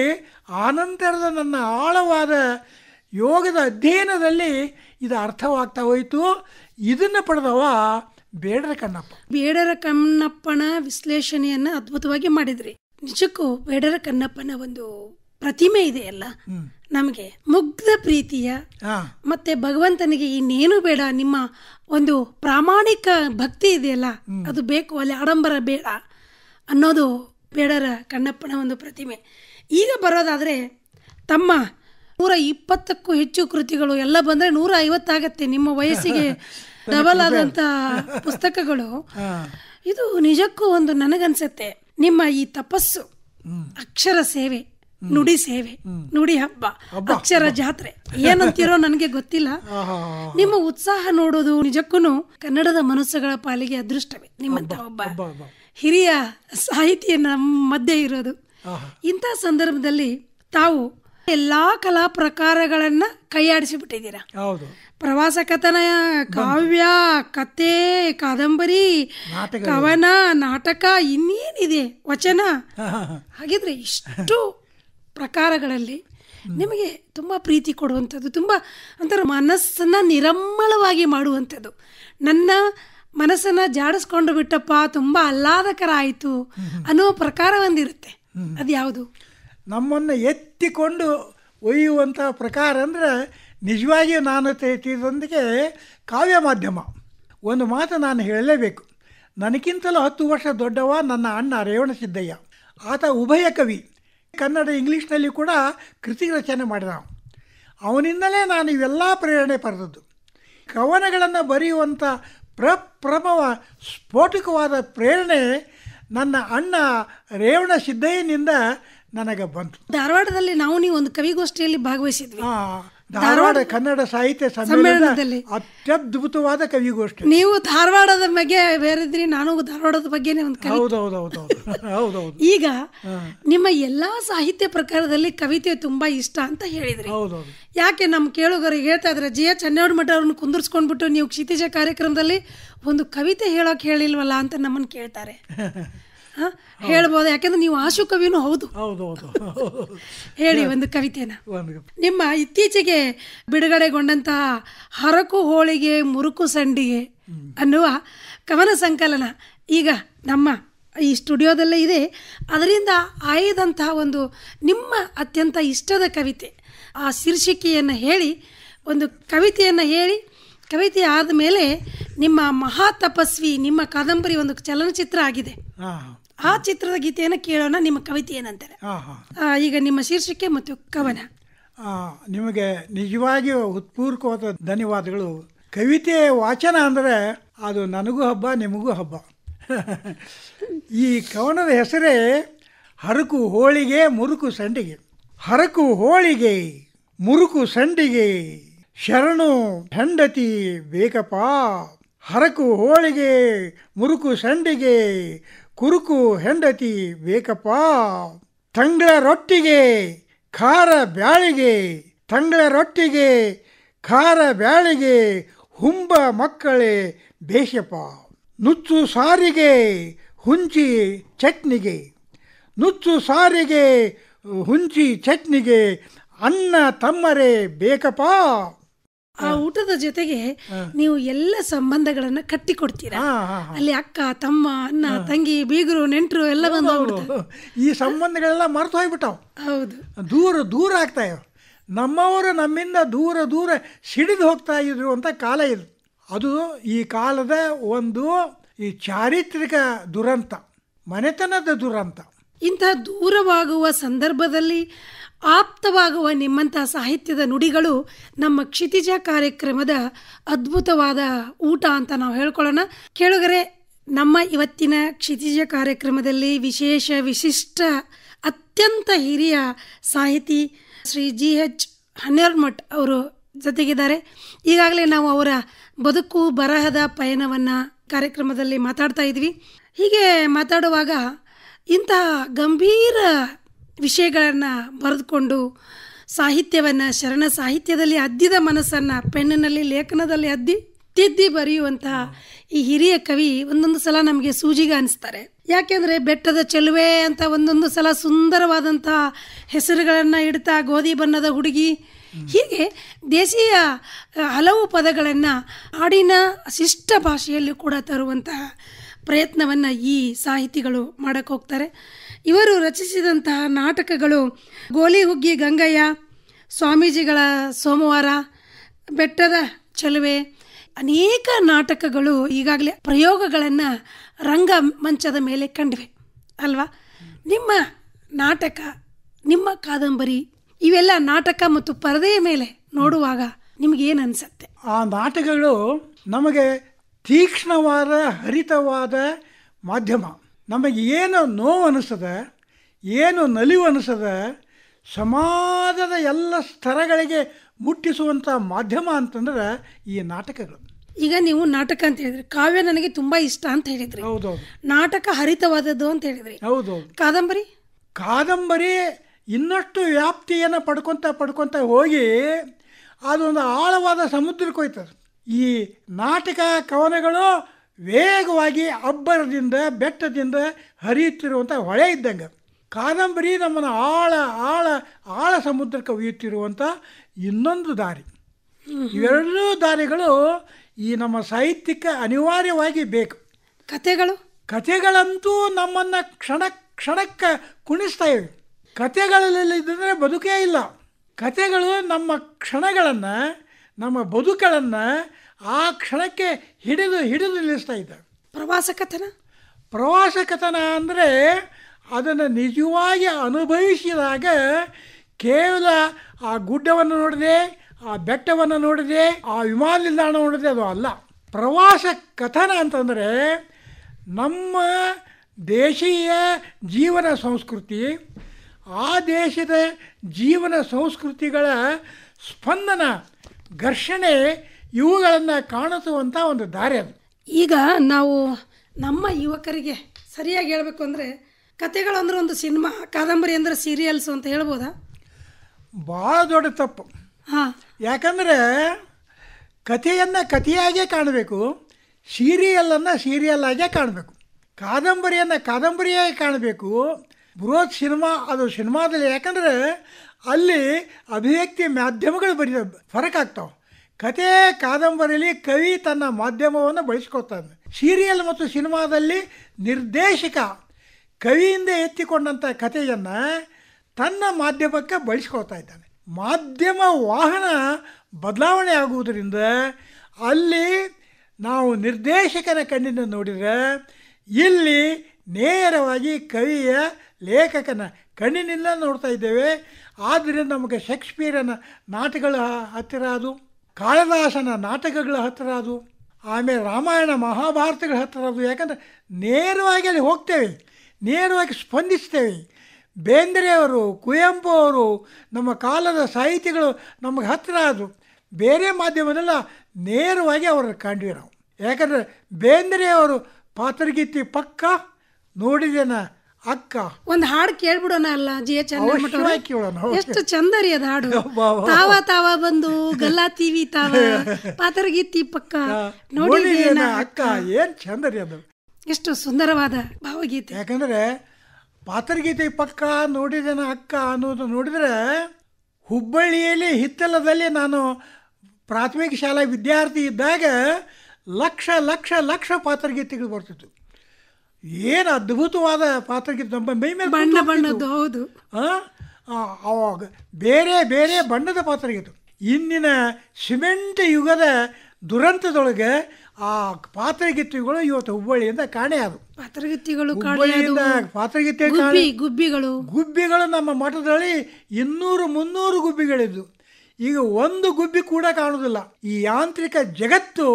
ಆನಂತರದ ನನ್ನ ಆಳವಾದ ಯೋಗದ ಅಧ್ಯಯನದಲ್ಲಿ ಇದು ಅರ್ಥವಾಗ್ತಾ ಹೋಯಿತು ಇದನ್ನು ಪಡೆದವ ಬೇಡರ ಕಣ್ಣಪ್ಪ ಬೇಡರ ಕಣ್ಣಪ್ಪನ ವಿಶ್ಲೇಷಣೆಯನ್ನು ಅದ್ಭುತವಾಗಿ ಮಾಡಿದ್ರಿ ನಿಜಕ್ಕೂ ಬೇಡರ ಕಣ್ಣಪ್ಪನ ಒಂದು ಪ್ರತಿಮೆ ಇದೆಯಲ್ಲ ನಮಗೆ ಮುಗ್ಧ ಪ್ರೀತಿಯ ಮತ್ತೆ ಭಗವಂತನಿಗೆ ಇನ್ನೇನು ಬೇಡ ನಿಮ್ಮ ಒಂದು ಪ್ರಾಮಾಣಿಕ ಭಕ್ತಿ ಇದೆಯಲ್ಲ ಅದು ಬೇಕು ಅಲ್ಲಿ ಆಡಂಬರ ಬೇಡ ಅನ್ನೋದು ಬೇಡರ ಕಣ್ಣಪ್ಪನ ಒಂದು ಪ್ರತಿಮೆ ಈಗ ಬರೋದಾದರೆ ತಮ್ಮ ನೂರ ಇಪ್ಪತ್ತಕ್ಕೂ ಹೆಚ್ಚು ಕೃತಿಗಳು ಎಲ್ಲ ಬಂದರೆ ನೂರ ಐವತ್ತಾಗತ್ತೆ ನಿಮ್ಮ ವಯಸ್ಸಿಗೆ ಡಬಲ್ ಆದಂಥ ಪುಸ್ತಕಗಳು ಇದು ನಿಜಕ್ಕೂ ಒಂದು ನನಗನ್ಸತ್ತೆ ನಿಮ್ಮ ಈ ತಪಸ್ಸು ಅಕ್ಷರ ಸೇವೆ ನುಡಿ ಸೇವೆ ನುಡಿ ಹಬ್ಬ ಅಕ್ಷರ ಜಾತ್ರೆ ಏನಂತೀರೋ ನನಗೆ ಗೊತ್ತಿಲ್ಲ ನಿಮ್ಮ ಉತ್ಸಾಹ ನೋಡೋದು ನಿಜಕ್ಕೂ ಕನ್ನಡದ ಮನಸ್ಸುಗಳ ಪಾಲಿಗೆ ಅದೃಷ್ಟವೇ ನಿಮ್ಮಂತ ಒಬ್ಬ ಹಿರಿಯ ಸಾಹಿತಿಯ ನಮ್ಮ ಮಧ್ಯೆ ಇರೋದು ಇಂಥ ಸಂದರ್ಭದಲ್ಲಿ ತಾವು ಎಲ್ಲಾ ಕಲಾ ಪ್ರಕಾರಗಳನ್ನ ಕೈಯಾಡಿಸಿ ಬಿಟ್ಟಿದ್ದೀರಾ ಪ್ರವಾಸ ಕಥನ ಕಾವ್ಯ ಕತೆ ಕಾದಂಬರಿ ಕವನ ನಾಟಕ ಇನ್ನೇನಿದೆ ವಚನ ಹಾಗಿದ್ರೆ ಇಷ್ಟು ಪ್ರಕಾರಗಳಲ್ಲಿ ನಿಮಗೆ ತುಂಬ ಪ್ರೀತಿ ಕೊಡುವಂಥದ್ದು ತುಂಬ ಒಂಥರ ಮನಸ್ಸನ್ನು ನಿರಮ್ಮಳವಾಗಿ ಮಾಡುವಂಥದ್ದು ನನ್ನ ಮನಸ್ಸನ್ನು ಜಾಡಿಸ್ಕೊಂಡು ಬಿಟ್ಟಪ್ಪ ತುಂಬ ಆಹ್ಲಾದಕರ ಆಯಿತು ಅನ್ನೋ ಪ್ರಕಾರ ಒಂದಿರುತ್ತೆ ಅದು ಯಾವುದು ನಮ್ಮನ್ನು ಎತ್ತಿಕೊಂಡು ಒಯ್ಯುವಂಥ ಪ್ರಕಾರ ಅಂದರೆ ನಿಜವಾಗಿಯೂ ನಾನು ಇದೊಂದಿಗೆ ಕಾವ್ಯ ಮಾಧ್ಯಮ ಒಂದು ಮಾತು ನಾನು ಹೇಳಲೇಬೇಕು ನನಗಿಂತಲೂ ಹತ್ತು ವರ್ಷ ದೊಡ್ಡವ ನನ್ನ ಅಣ್ಣ ರೇವಣಸಿದ್ದಯ್ಯ ಆತ ಉಭಯ ಕವಿ ಕನ್ನಡ ಇಂಗ್ಲೀಷ್ನಲ್ಲಿ ಕೂಡ ಕೃತಿ ರಚನೆ ಮಾಡಿದ ಅವನಿಂದಲೇ ನಾನು ಇವೆಲ್ಲ ಪ್ರೇರಣೆ ಪಡೆದದ್ದು ಕವನಗಳನ್ನು ಬರೆಯುವಂಥ ಪ್ರಪ್ರಭವ ಸ್ಫೋಟಕವಾದ ಪ್ರೇರಣೆ ನನ್ನ ಅಣ್ಣ ರೇವಣ ಸಿದ್ದಯ್ಯನಿಂದ ನನಗೆ ಬಂತು ಧಾರವಾಡದಲ್ಲಿ ನಾವು ನೀವು ಒಂದು ಕವಿಗೋಷ್ಠಿಯಲ್ಲಿ ಭಾಗವಹಿಸಿದ್ವಿ ಧಾರವಾಡ ಕನ್ನಡ ಸಾಹಿತ್ಯ ಸಮ್ಮೇಳನದಲ್ಲಿ ಅತ್ಯದ್ಭುತವಾದ ಕವಿಗೋಷ್ಠಿ ನೀವು ಧಾರವಾಡದ ಬಗ್ಗೆ ಬೇರೆದ್ರಿ ನಾನು ಧಾರವಾಡದ ಬಗ್ಗೆನೇ ಒಂದು ಈಗ ನಿಮ್ಮ ಎಲ್ಲಾ ಸಾಹಿತ್ಯ ಪ್ರಕಾರದಲ್ಲಿ ಕವಿತೆ ತುಂಬಾ ಇಷ್ಟ ಅಂತ ಹೇಳಿದ್ರಿ ಯಾಕೆ ನಮ್ಮ ಕೇಳುಗರಿಗೆ ಹೇಳ್ತಾ ಇದ್ರೆ ಜಿ ಎಚ್ ಹನ್ನೆರಡು ಮಠ ಅವ್ರನ್ನ ಕುಂದರ್ಸ್ಕೊಂಡ್ಬಿಟ್ಟು ನೀವು ಕ್ಷಿತಿಜ ಕಾರ್ಯಕ್ರಮದಲ್ಲಿ ಒಂದು ಕವಿತೆ ಹೇಳೋಕೆ ಹೇಳಿಲ್ವಲ್ಲ ಅಂತ ನಮ್ಮನ್ನು ಕೇಳ್ತಾರೆ ಹೇಳ್ಬೋದು ಯಾಕಂದ್ರೆ ನೀವು ಆಶು ಕವಿನೂ ಹೌದು ಹೇಳಿ ಒಂದು ಕವಿತೆನ ನಿಮ್ಮ ಇತ್ತೀಚೆಗೆ ಬಿಡುಗಡೆಗೊಂಡಂತಹ ಹರಕು ಹೋಳಿಗೆ ಮುರುಕು ಸಂಡಿಗೆ ಅನ್ನುವ ಕವನ ಸಂಕಲನ ಈಗ ನಮ್ಮ ಈ ಸ್ಟುಡಿಯೋದಲ್ಲೇ ಇದೆ ಅದರಿಂದ ಆಯ್ದಂತಹ ಒಂದು ನಿಮ್ಮ ಅತ್ಯಂತ ಇಷ್ಟದ ಕವಿತೆ ಆ ಶೀರ್ಷಿಕೆಯನ್ನು ಹೇಳಿ ಒಂದು ಕವಿತೆಯನ್ನು ಹೇಳಿ ಕವಿತೆ ಆದಮೇಲೆ ನಿಮ್ಮ ಮಹಾ ತಪಸ್ವಿ ನಿಮ್ಮ ಕಾದಂಬರಿ ಒಂದು ಚಲನಚಿತ್ರ ಆಗಿದೆ ಆ ಚಿತ್ರದ ಗೀತೆಯನ್ನು ಕೇಳೋಣ ನಿಮ್ಮ ಕವಿತೆ ಏನಂತಾರೆ ಈಗ ನಿಮ್ಮ ಶೀರ್ಷಿಕೆ ಮತ್ತು ಕವನ ನಿಮಗೆ ನಿಜವಾಗಿಯೂ ಉತ್ಪೂರ್ಕವಾದ ಧನ್ಯವಾದಗಳು ಕವಿತೆ ವಾಚನ ಅಂದರೆ ಅದು ನನಗೂ ಹಬ್ಬ ನಿಮಗೂ ಹಬ್ಬ ಈ ಕವನದ ಹೆಸರೇ ಹರಕು ಹೋಳಿಗೆ ಮುರುಕು ಸಂಡಿಗೆ ಹರಕು ಹೋಳಿಗೆ ಮುರುಕು ಸಂಡಿಗೆ ಶರಣು ಹೆಂಡತಿ ಬೇಕಪ್ಪ ಹರಕು ಹೋಳಿಗೆ ಮುರುಕು ಸಂಡಿಗೆ ಕುರುಕು ಹೆಂಡತಿ ಬೇಕಪ್ಪ ತಂಗಳ ರೊಟ್ಟಿಗೆ ಖಾರ ಬ್ಯಾಳಿಗೆ ತಂಗಳ ರೊಟ್ಟಿಗೆ ಖಾರ ಬ್ಯಾಳಿಗೆ ಹುಂಬ ಮಕ್ಕಳೇ ಬೇಷಪ್ಪ ನುಚ್ಚು ಸಾರಿಗೆ ಹುಂಚಿ ಚಟ್ನಿಗೆ ನುಚ್ಚು ಸಾರಿಗೆ ಹುಂಚಿ ಚಟ್ನಿಗೆ ಅನ್ನ ತಮ್ಮರೇ ಬೇಕಪ್ಪ ಆ ಊಟದ ಜೊತೆಗೆ ನೀವು ಎಲ್ಲ ಸಂಬಂಧಗಳನ್ನ ಕಟ್ಟಿಕೊಡ್ತೀರಾ ಅಲ್ಲಿ ಅಕ್ಕ ತಮ್ಮ ಅಣ್ಣ ತಂಗಿ ಬೀಗರು ನೆಂಟರು ಎಲ್ಲ ಬಂದು ಈ ಸಂಬಂಧಗಳೆಲ್ಲ ಮರೆತು ಹೋಗ್ಬಿಟ್ಟವು ಹೌದು ದೂರ ದೂರ ಆಗ್ತಾ ಇವು ನಮ್ಮವರು ನಮ್ಮಿಂದ ದೂರ ದೂರ ಸಿಡಿದು ಹೋಗ್ತಾ ಇದ್ರು ಅಂತ ಕಾಲ ಇದು ಅದು ಈ ಕಾಲದ ಒಂದು ಈ ಚಾರಿತ್ರಿಕ ದುರಂತ ಮನೆತನದ ದುರಂತ ಇಂತಹ ದೂರವಾಗುವ ಸಂದರ್ಭದಲ್ಲಿ ಆಪ್ತವಾಗುವ ನಿಮ್ಮಂಥ ಸಾಹಿತ್ಯದ ನುಡಿಗಳು ನಮ್ಮ ಕ್ಷಿತಿಜ ಕಾರ್ಯಕ್ರಮದ ಅದ್ಭುತವಾದ ಊಟ ಅಂತ ನಾವು ಹೇಳ್ಕೊಳ್ಳೋಣ ಕೇಳುಗರೆ ನಮ್ಮ ಇವತ್ತಿನ ಕ್ಷಿತಿಜ ಕಾರ್ಯಕ್ರಮದಲ್ಲಿ ವಿಶೇಷ ವಿಶಿಷ್ಟ ಅತ್ಯಂತ ಹಿರಿಯ ಸಾಹಿತಿ ಶ್ರೀ ಜಿ ಎಚ್ ಹನ್ನೆರಮಠ್ ಅವರು ಜೊತೆಗಿದ್ದಾರೆ ಈಗಾಗಲೇ ನಾವು ಅವರ ಬದುಕು ಬರಹದ ಪಯಣವನ್ನು ಕಾರ್ಯಕ್ರಮದಲ್ಲಿ ಮಾತಾಡ್ತಾ ಇದ್ವಿ ಹೀಗೆ ಮಾತಾಡುವಾಗ ಇಂತಹ ಗಂಭೀರ ವಿಷಯಗಳನ್ನು ಬರೆದುಕೊಂಡು ಸಾಹಿತ್ಯವನ್ನು ಶರಣ ಸಾಹಿತ್ಯದಲ್ಲಿ ಅದ್ದಿದ ಮನಸ್ಸನ್ನು ಪೆಣ್ಣಿನಲ್ಲಿ ಲೇಖನದಲ್ಲಿ ಅದ್ದಿ ತಿದ್ದಿ ಬರೆಯುವಂತಹ ಈ ಹಿರಿಯ ಕವಿ ಒಂದೊಂದು ಸಲ ನಮಗೆ ಸೂಜಿಗ ಅನಿಸ್ತಾರೆ ಯಾಕೆಂದರೆ ಬೆಟ್ಟದ ಚೆಲುವೆ ಅಂತ ಒಂದೊಂದು ಸಲ ಸುಂದರವಾದಂಥ ಹೆಸರುಗಳನ್ನು ಇಡ್ತಾ ಗೋಧಿ ಬಣ್ಣದ ಹುಡುಗಿ ಹೀಗೆ ದೇಶೀಯ ಹಲವು ಪದಗಳನ್ನು ಆಡಿನ ಶಿಷ್ಟ ಭಾಷೆಯಲ್ಲೂ ಕೂಡ ತರುವಂತಹ ಪ್ರಯತ್ನವನ್ನು ಈ ಸಾಹಿತಿಗಳು ಮಾಡಕ್ಕೆ ಹೋಗ್ತಾರೆ ಇವರು ರಚಿಸಿದಂತಹ ನಾಟಕಗಳು ಗೋಲಿ ಹುಗ್ಗಿ ಗಂಗಯ್ಯ ಸ್ವಾಮೀಜಿಗಳ ಸೋಮವಾರ ಬೆಟ್ಟದ ಚಲುವೆ ಅನೇಕ ನಾಟಕಗಳು ಈಗಾಗಲೇ ಪ್ರಯೋಗಗಳನ್ನು ರಂಗ ಮಂಚದ ಮೇಲೆ ಕಂಡಿವೆ ಅಲ್ವಾ ನಿಮ್ಮ ನಾಟಕ ನಿಮ್ಮ ಕಾದಂಬರಿ ಇವೆಲ್ಲ ನಾಟಕ ಮತ್ತು ಪರದೆಯ ಮೇಲೆ ನೋಡುವಾಗ ನಿಮಗೇನು ಅನಿಸುತ್ತೆ ಆ ನಾಟಕಗಳು ನಮಗೆ ತೀಕ್ಷ್ಣವಾದ ಹರಿತವಾದ ಮಾಧ್ಯಮ ನಮಗೆ ಏನು ನೋವು ಅನಿಸದೆ ಏನು ನಲಿವು ಅನಿಸದೆ ಸಮಾಜದ ಎಲ್ಲ ಸ್ತರಗಳಿಗೆ ಮುಟ್ಟಿಸುವಂಥ ಮಾಧ್ಯಮ ಅಂತಂದ್ರೆ ಈ ನಾಟಕಗಳು ಈಗ ನೀವು ನಾಟಕ ಅಂತ ಹೇಳಿದ್ರಿ ಕಾವ್ಯ ನನಗೆ ತುಂಬ ಇಷ್ಟ ಅಂತ ಹೇಳಿದ್ರಿ ಹೌದೌದು ನಾಟಕ ಹರಿತವಾದದ್ದು ಅಂತ ಹೇಳಿದ್ರಿ ಹೌದು ಕಾದಂಬರಿ ಕಾದಂಬರಿ ಇನ್ನಷ್ಟು ವ್ಯಾಪ್ತಿಯನ್ನು ಪಡ್ಕೊತ ಪಡ್ಕೊತ ಹೋಗಿ ಅದೊಂದು ಆಳವಾದ ಸಮುದ್ರಕ್ಕೆ ಹೋಯ್ತದೆ ಈ ನಾಟಕ ಕವನಗಳು ವೇಗವಾಗಿ ಅಬ್ಬರದಿಂದ ಬೆಟ್ಟದಿಂದ ಹರಿಯುತ್ತಿರುವಂಥ ಹೊಳೆ ಇದ್ದಂಗೆ ಕಾದಂಬರಿ ನಮ್ಮನ್ನು ಆಳ ಆಳ ಆಳ ಸಮುದ್ರಕ್ಕೆ ಒಯ್ಯುತ್ತಿರುವಂಥ ಇನ್ನೊಂದು ದಾರಿ ಇವೆರಡೂ ದಾರಿಗಳು ಈ ನಮ್ಮ ಸಾಹಿತ್ಯಕ್ಕೆ ಅನಿವಾರ್ಯವಾಗಿ ಬೇಕು ಕಥೆಗಳು ಕಥೆಗಳಂತೂ ನಮ್ಮನ್ನು ಕ್ಷಣ ಕ್ಷಣಕ್ಕೆ ಕುಣಿಸ್ತಾ ಇವೆ ಇದ್ದರೆ ಬದುಕೇ ಇಲ್ಲ ಕಥೆಗಳು ನಮ್ಮ ಕ್ಷಣಗಳನ್ನು ನಮ್ಮ ಬದುಕಳನ್ನು ಆ ಕ್ಷಣಕ್ಕೆ ಹಿಡಿದು ಹಿಡಿದು ನಿಲ್ಲಿಸ್ತಾ ಇದ್ದಾವೆ ಪ್ರವಾಸ ಕಥನ ಪ್ರವಾಸ ಕಥನ ಅಂದರೆ ಅದನ್ನು ನಿಜವಾಗಿ ಅನುಭವಿಸಿದಾಗ ಕೇವಲ ಆ ಗುಡ್ಡವನ್ನು ನೋಡಿದೆ ಆ ಬೆಟ್ಟವನ್ನು ನೋಡಿದೆ ಆ ವಿಮಾನ ನಿಲ್ದಾಣ ನೋಡಿದೆ ಅದು ಅಲ್ಲ ಪ್ರವಾಸ ಕಥನ ಅಂತಂದರೆ ನಮ್ಮ ದೇಶೀಯ ಜೀವನ ಸಂಸ್ಕೃತಿ ಆ ದೇಶದ ಜೀವನ ಸಂಸ್ಕೃತಿಗಳ ಸ್ಪಂದನ ಘರ್ಷಣೆ ಇವುಗಳನ್ನು ಕಾಣಿಸುವಂಥ ಒಂದು ದಾರಿ ಅದು ಈಗ ನಾವು ನಮ್ಮ ಯುವಕರಿಗೆ ಸರಿಯಾಗಿ ಹೇಳಬೇಕು ಅಂದರೆ ಕತೆಗಳು ಅಂದ್ರೆ ಒಂದು ಸಿನಿಮಾ ಕಾದಂಬರಿ ಅಂದ್ರೆ ಸೀರಿಯಲ್ಸ್ ಅಂತ ಹೇಳ್ಬೋದಾ ಭಾಳ ದೊಡ್ಡ ತಪ್ಪು ಹಾಂ ಯಾಕಂದ್ರೆ ಕಥೆಯನ್ನು ಕಥೆಯಾಗೇ ಕಾಣಬೇಕು ಅನ್ನ ಸೀರಿಯಲ್ ಆಗೇ ಕಾಣಬೇಕು ಕಾದಂಬರಿಯನ್ನು ಕಾದಂಬರಿಯಾಗಿ ಕಾಣಬೇಕು ಬೃಹತ್ ಸಿನಿಮಾ ಅದು ಸಿನಿಮಾದಲ್ಲಿ ಯಾಕಂದ್ರೆ ಅಲ್ಲಿ ಅಭಿವ್ಯಕ್ತಿ ಮಾಧ್ಯಮಗಳು ಬರೀ ಫರಕಾಗ್ತವೆ ಕತೆ ಕಾದಂಬರಿಯಲ್ಲಿ ಕವಿ ತನ್ನ ಮಾಧ್ಯಮವನ್ನು ಬಳಸ್ಕೊತಾನೆ ಸೀರಿಯಲ್ ಮತ್ತು ಸಿನಿಮಾದಲ್ಲಿ ನಿರ್ದೇಶಕ ಕವಿಯಿಂದ ಎತ್ತಿಕೊಂಡಂಥ ಕಥೆಯನ್ನು ತನ್ನ ಮಾಧ್ಯಮಕ್ಕೆ ಬಳಸ್ಕೊಳ್ತಾ ಇದ್ದಾನೆ ಮಾಧ್ಯಮ ವಾಹನ ಬದಲಾವಣೆ ಆಗುವುದರಿಂದ ಅಲ್ಲಿ ನಾವು ನಿರ್ದೇಶಕನ ಕಣ್ಣಿನ ನೋಡಿದರೆ ಇಲ್ಲಿ ನೇರವಾಗಿ ಕವಿಯ ಲೇಖಕನ ಕಣ್ಣಿನಿಂದ ನೋಡ್ತಾ ಇದ್ದೇವೆ ಆದರೆ ನಮಗೆ ಶೇಕ್ಸ್ಪಿಯರನ ನಾಟಕಗಳ ಹತ್ತಿರ ಅದು ಕಾಳಿದಾಸನ ನಾಟಕಗಳ ಹತ್ತಿರ ಅದು ಆಮೇಲೆ ರಾಮಾಯಣ ಮಹಾಭಾರತಗಳ ಹತ್ತಿರ ಅದು ಯಾಕಂದರೆ ನೇರವಾಗಿ ಅಲ್ಲಿ ಹೋಗ್ತೇವೆ ನೇರವಾಗಿ ಸ್ಪಂದಿಸ್ತೇವೆ ಬೇಂದ್ರೆಯವರು ಕುವೆಂಪು ಅವರು ನಮ್ಮ ಕಾಲದ ಸಾಹಿತಿಗಳು ನಮಗೆ ಹತ್ತಿರ ಅದು ಬೇರೆ ಮಾಧ್ಯಮದಲ್ಲ ನೇರವಾಗಿ ಅವರನ್ನು ಕಂಡ್ವಿ ನಾವು ಯಾಕಂದರೆ ಬೇಂದ್ರೆಯವರು ಪಾತ್ರಗೀತಿ ಪಕ್ಕ ನೋಡಿದೆನ ಅಕ್ಕ ಒಂದ್ ಹಾಡು ಕೇಳ್ಬಿಡೋಣ ಅಲ್ಲ ಜಿ ಎಚ್ ಎಷ್ಟು ಚಂದ ರೀ ಅದ ಹಾಡು ತಾವ ತಾವ ಬಂದು ತೀವಿ ತಾವ ಪಾತರಗೀತಿ ಪಕ್ಕ ನೋಡಿ ಅಕ್ಕ ಏನ್ ಚಂದ ರೀ ಅದು ಎಷ್ಟು ಸುಂದರವಾದ ಭಾವಗೀತೆ ಯಾಕಂದ್ರೆ ಪಾತರಗೀತೆ ಪಕ್ಕ ನೋಡಿದನ ಅಕ್ಕ ಅನ್ನೋದು ನೋಡಿದ್ರೆ ಹುಬ್ಬಳ್ಳಿಯಲ್ಲಿ ಹಿತ್ತಲದಲ್ಲಿ ನಾನು ಪ್ರಾಥಮಿಕ ಶಾಲಾ ವಿದ್ಯಾರ್ಥಿ ಇದ್ದಾಗ ಲಕ್ಷ ಲಕ್ಷ ಲಕ್ಷ ಪಾತ್ರಗೀತೆಗಳು ಬರ್ತಿತ್ತು ಏನು ಅದ್ಭುತವಾದ ಪಾತ್ರೆಗಿತ್ತು ನಮ್ಮ ಮೈ ಮೇಲೆ ಬಣ್ಣ ಬಣ್ಣದ್ದು ಹೌದು ಅವಾಗ ಬೇರೆ ಬೇರೆ ಬಣ್ಣದ ಪಾತ್ರಗಿತ್ತು ಇಂದಿನ ಸಿಮೆಂಟ್ ಯುಗದ ದುರಂತದೊಳಗೆ ಆ ಪಾತ್ರಗಿತ್ತಿಗಳು ಇವತ್ತು ಹುಬ್ಬಳ್ಳಿಯಿಂದ ಕಾಣೆ ಅದು ಪಾತ್ರಗಿತ್ತಿಗಳು ಪಾತ್ರಗಿತ್ತಿ ಗುಬ್ಬಿಗಳು ಗುಬ್ಬಿಗಳು ನಮ್ಮ ಮಠದಲ್ಲಿ ಇನ್ನೂರು ಮುನ್ನೂರು ಗುಬ್ಬಿಗಳಿದ್ದು ಈಗ ಒಂದು ಗುಬ್ಬಿ ಕೂಡ ಕಾಣುವುದಿಲ್ಲ ಈ ಯಾಂತ್ರಿಕ ಜಗತ್ತು